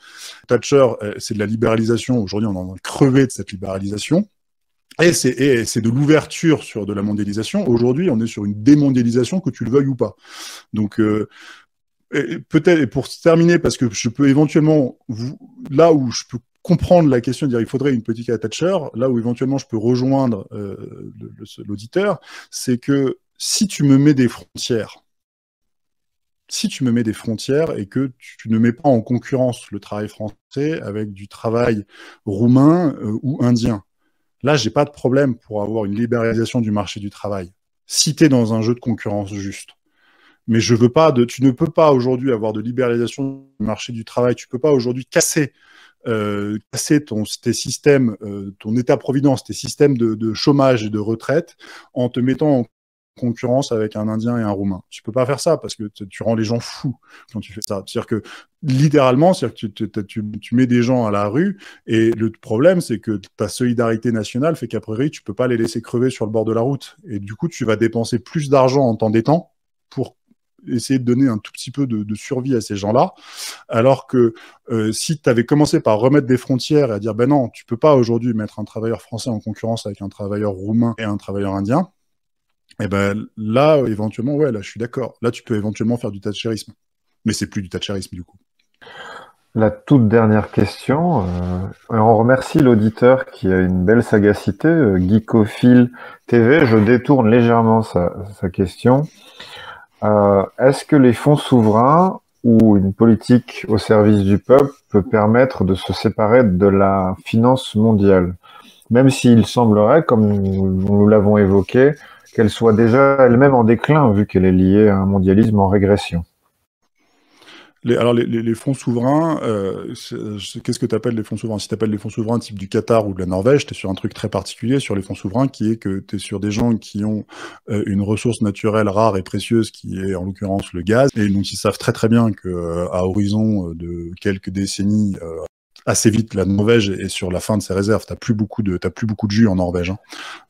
Thatcher, euh, c'est de la libéralisation. Aujourd'hui, on en a crevé de cette libéralisation. Et c'est de l'ouverture sur de la mondialisation. Aujourd'hui, on est sur une démondialisation, que tu le veuilles ou pas. Donc, euh, peut-être, pour terminer, parce que je peux éventuellement, là où je peux comprendre la question, dire il faudrait une petite à Thatcher, là où éventuellement je peux rejoindre euh, l'auditeur, c'est que si tu me mets des frontières, si tu me mets des frontières et que tu ne mets pas en concurrence le travail français avec du travail roumain euh, ou indien. Là, j'ai pas de problème pour avoir une libéralisation du marché du travail. Si tu es dans un jeu de concurrence juste. Mais je veux pas de, tu ne peux pas aujourd'hui avoir de libéralisation du marché du travail. Tu ne peux pas aujourd'hui casser euh, casser ton, tes systèmes, euh, ton état-providence, tes systèmes de, de, chômage et de retraite en te mettant en concurrence avec un Indien et un Roumain. Tu peux pas faire ça parce que tu rends les gens fous quand tu fais ça. C'est-à-dire que littéralement, cest que tu, tu, tu, mets des gens à la rue et le problème, c'est que ta solidarité nationale fait qu'à priori, tu peux pas les laisser crever sur le bord de la route. Et du coup, tu vas dépenser plus d'argent en temps temps pour essayer de donner un tout petit peu de, survie à ces gens-là, alors que euh, si tu avais commencé par remettre des frontières et à dire ben non, tu peux pas aujourd'hui mettre un travailleur français en concurrence avec un travailleur roumain et un travailleur indien, eh ben là, éventuellement, ouais, là, je suis d'accord. Là, tu peux éventuellement faire du tachérisme. Mais c'est plus du tachérisme, du coup. La toute dernière question. Euh, on remercie l'auditeur qui a une belle sagacité. Euh, Geekophile TV, je détourne légèrement sa, question. Euh, est-ce que les fonds souverains ou une politique au service du peuple peut permettre de se séparer de la finance mondiale même s'il semblerait, comme nous l'avons évoqué, qu'elle soit déjà elle-même en déclin, vu qu'elle est liée à un mondialisme en régression. Les, alors, les, fonds souverains, euh, qu'est-ce que tu appelles les fonds souverains Si tu appelles les fonds souverains type du Qatar ou de la Norvège, tu es sur un truc très particulier sur les fonds souverains qui est que tu es sur des gens qui ont euh, une ressource naturelle rare et précieuse qui est en l'occurrence le gaz. Et donc, ils savent très très bien qu'à euh, horizon de quelques décennies, assez vite. La Norvège est sur la fin de ses réserves. T'as plus beaucoup de, as plus beaucoup de jus en Norvège. Hein.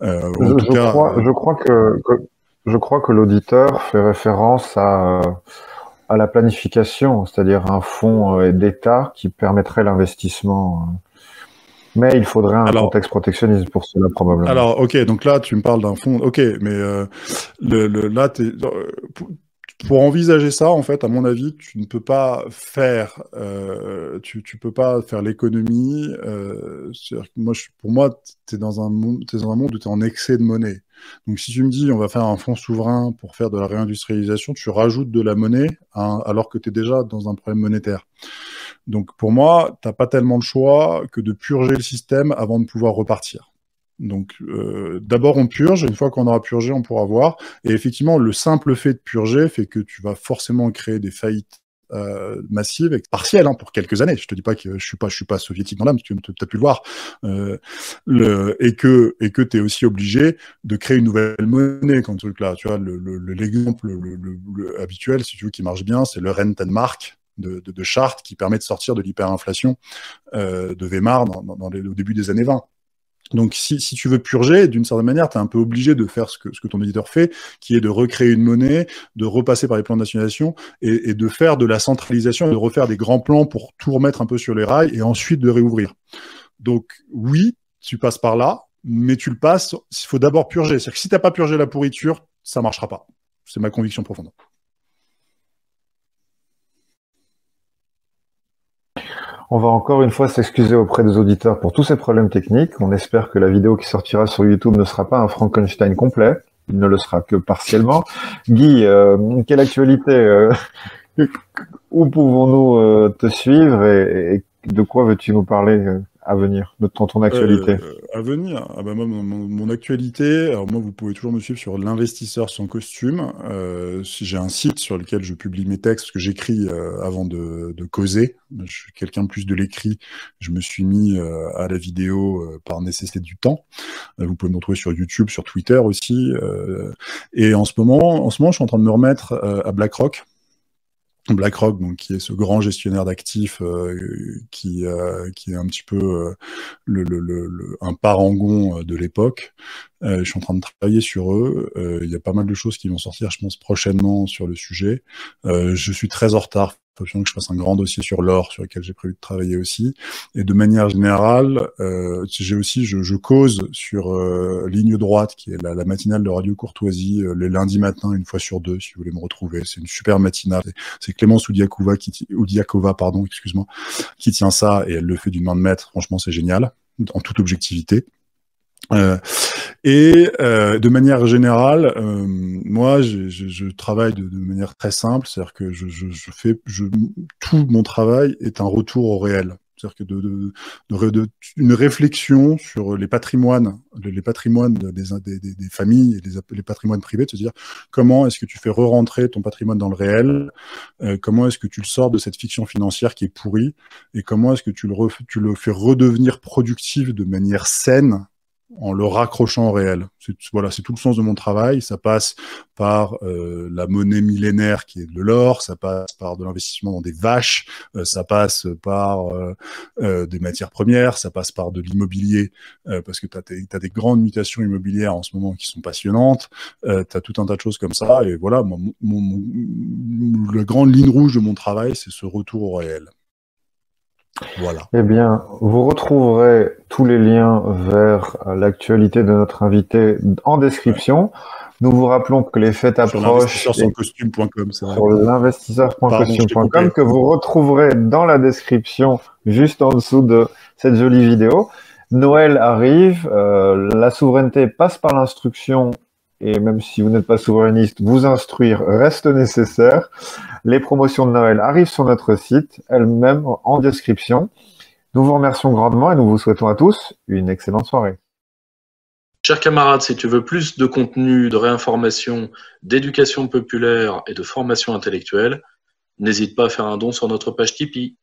Euh, en je, crois, euh, je, crois, que, je crois que l'auditeur fait référence à, euh, à la planification, c'est-à-dire un fonds euh, d'État qui permettrait l'investissement. Mais il faudrait un contexte protectionniste pour cela, probablement. Alors, ok, donc là, tu me parles d'un fonds. Ok, mais euh, le, le, là, pour envisager ça, en fait, à mon avis, tu ne peux pas faire, euh, tu, peux pas faire l'économie. Euh, moi, je, pour moi, tu es, es, dans un monde où tu es en excès de monnaie. Donc, si tu me dis, on va faire un fonds souverain pour faire de la réindustrialisation, tu rajoutes de la monnaie hein, alors que tu es déjà dans un problème monétaire. Donc, pour moi, tu n'as pas tellement de choix que de purger le système avant de pouvoir repartir. Donc euh, d'abord on purge, une fois qu'on aura purgé, on pourra voir. Et effectivement, le simple fait de purger fait que tu vas forcément créer des faillites euh, massives et partielles hein, pour quelques années. Je te dis pas que je suis pas je suis pas soviétique dans l'âme, tu as pu le voir, euh, et que et que t'es aussi obligé de créer une nouvelle monnaie quand truc là. Tu vois l'exemple le, le, habituel, si tu veux, qui marche bien, c'est le Rentenmark. De, de, de qui permet de sortir de l'hyperinflation de Weimar au début des années 20. Donc, si, tu veux purger, d'une certaine manière, tu es un peu obligé de faire ce que, ce que, ton éditeur fait, qui est de recréer une monnaie, de repasser par les plans de nationalisation et, et, de faire de la centralisation, de refaire des grands plans pour tout remettre un peu sur les rails et ensuite de réouvrir. Donc, oui, tu passes par là, mais tu le passes, il faut d'abord purger. C'est-à-dire que si tu n'as pas purgé la pourriture, ça ne marchera pas. C'est ma conviction profonde. On va encore une fois s'excuser auprès des auditeurs pour tous ces problèmes techniques. On espère que la vidéo qui sortira sur YouTube ne sera pas un Frankenstein complet. Il ne le sera que partiellement. Guy, euh, quelle actualité euh, <laughs> Où pouvons-nous euh, te suivre et de quoi veux-tu nous parler à venir, Notre ton, ton actualité euh, À venir ah bah, moi, mon, actualité, alors moi, vous pouvez toujours me suivre sur l'investisseur sans costume. Euh, j'ai un site sur lequel je publie mes textes que j'écris euh, avant de, de, causer. Je suis quelqu'un plus de l'écrit. Je me suis mis euh, à la vidéo par nécessité du temps. vous pouvez me retrouver sur YouTube, sur Twitter aussi. et en ce moment, en ce moment, je suis en train de me remettre à BlackRock BlackRock, donc, qui est ce grand gestionnaire d'actifs euh, qui, euh, qui est un petit peu euh, un parangon de l'époque. je suis en train de travailler sur eux. Il y a pas mal de choses qui vont sortir, je pense, prochainement sur le sujet. je suis très en retard faut que je fasse un grand dossier sur l'or sur lequel j'ai prévu de travailler aussi. Et de manière générale, euh, j'ai aussi, je, cause sur euh, Ligne Droite, qui est la, matinale de Radio Courtoisie, euh, les lundis matins, une fois sur deux, si vous voulez me retrouver. C'est une super matinale. C'est Clémence Oudiakova, qui, Oudiakova, pardon, excuse-moi, qui tient ça et elle le fait d'une main de maître. Franchement, c'est génial, en toute objectivité. Euh, et euh, de manière générale, euh, moi, je, je, je travaille de, de, manière très simple, c'est-à-dire que je, je fais tout mon travail est un retour au réel, c'est-à-dire que de, de, une réflexion sur les patrimoines, les, patrimoines des, des, des, familles et les, les patrimoines privés, c'est-à-dire comment est-ce que tu fais re-rentrer ton patrimoine dans le réel, comment est-ce que tu le sors de cette fiction financière qui est pourrie, et comment est-ce que tu le, tu le fais redevenir productif de manière saine en le raccrochant au réel. C'est, voilà, c'est tout le sens de mon travail. Ça passe par euh, la monnaie millénaire qui est de l'or, ça passe par de l'investissement dans des vaches, euh, ça passe par euh, des matières premières, ça passe par de l'immobilier, parce que tu as, des grandes mutations immobilières en ce moment qui sont passionnantes, tu as tout un tas de choses comme ça. Et voilà, la grande ligne rouge de mon travail, c'est ce retour au réel. Voilà. Eh bien, vous retrouverez tous les liens vers l'actualité de notre invité en description. Nous vous rappelons que les fêtes approchent sur l'investisseur.costume.com, sur l'investisseur.costume.com que vous retrouverez dans la description juste en dessous de cette jolie vidéo. Noël arrive, euh, la souveraineté passe par l'instruction et même si vous n'êtes pas souverainiste, vous instruire reste nécessaire. Les promotions de Noël arrivent sur notre site, elles-mêmes en description. Nous vous remercions grandement et nous vous souhaitons à tous une excellente soirée. Chers camarades, si tu veux plus de contenu, de réinformation, d'éducation populaire et de formation intellectuelle, n'hésite pas à faire un don sur notre page Tipeee.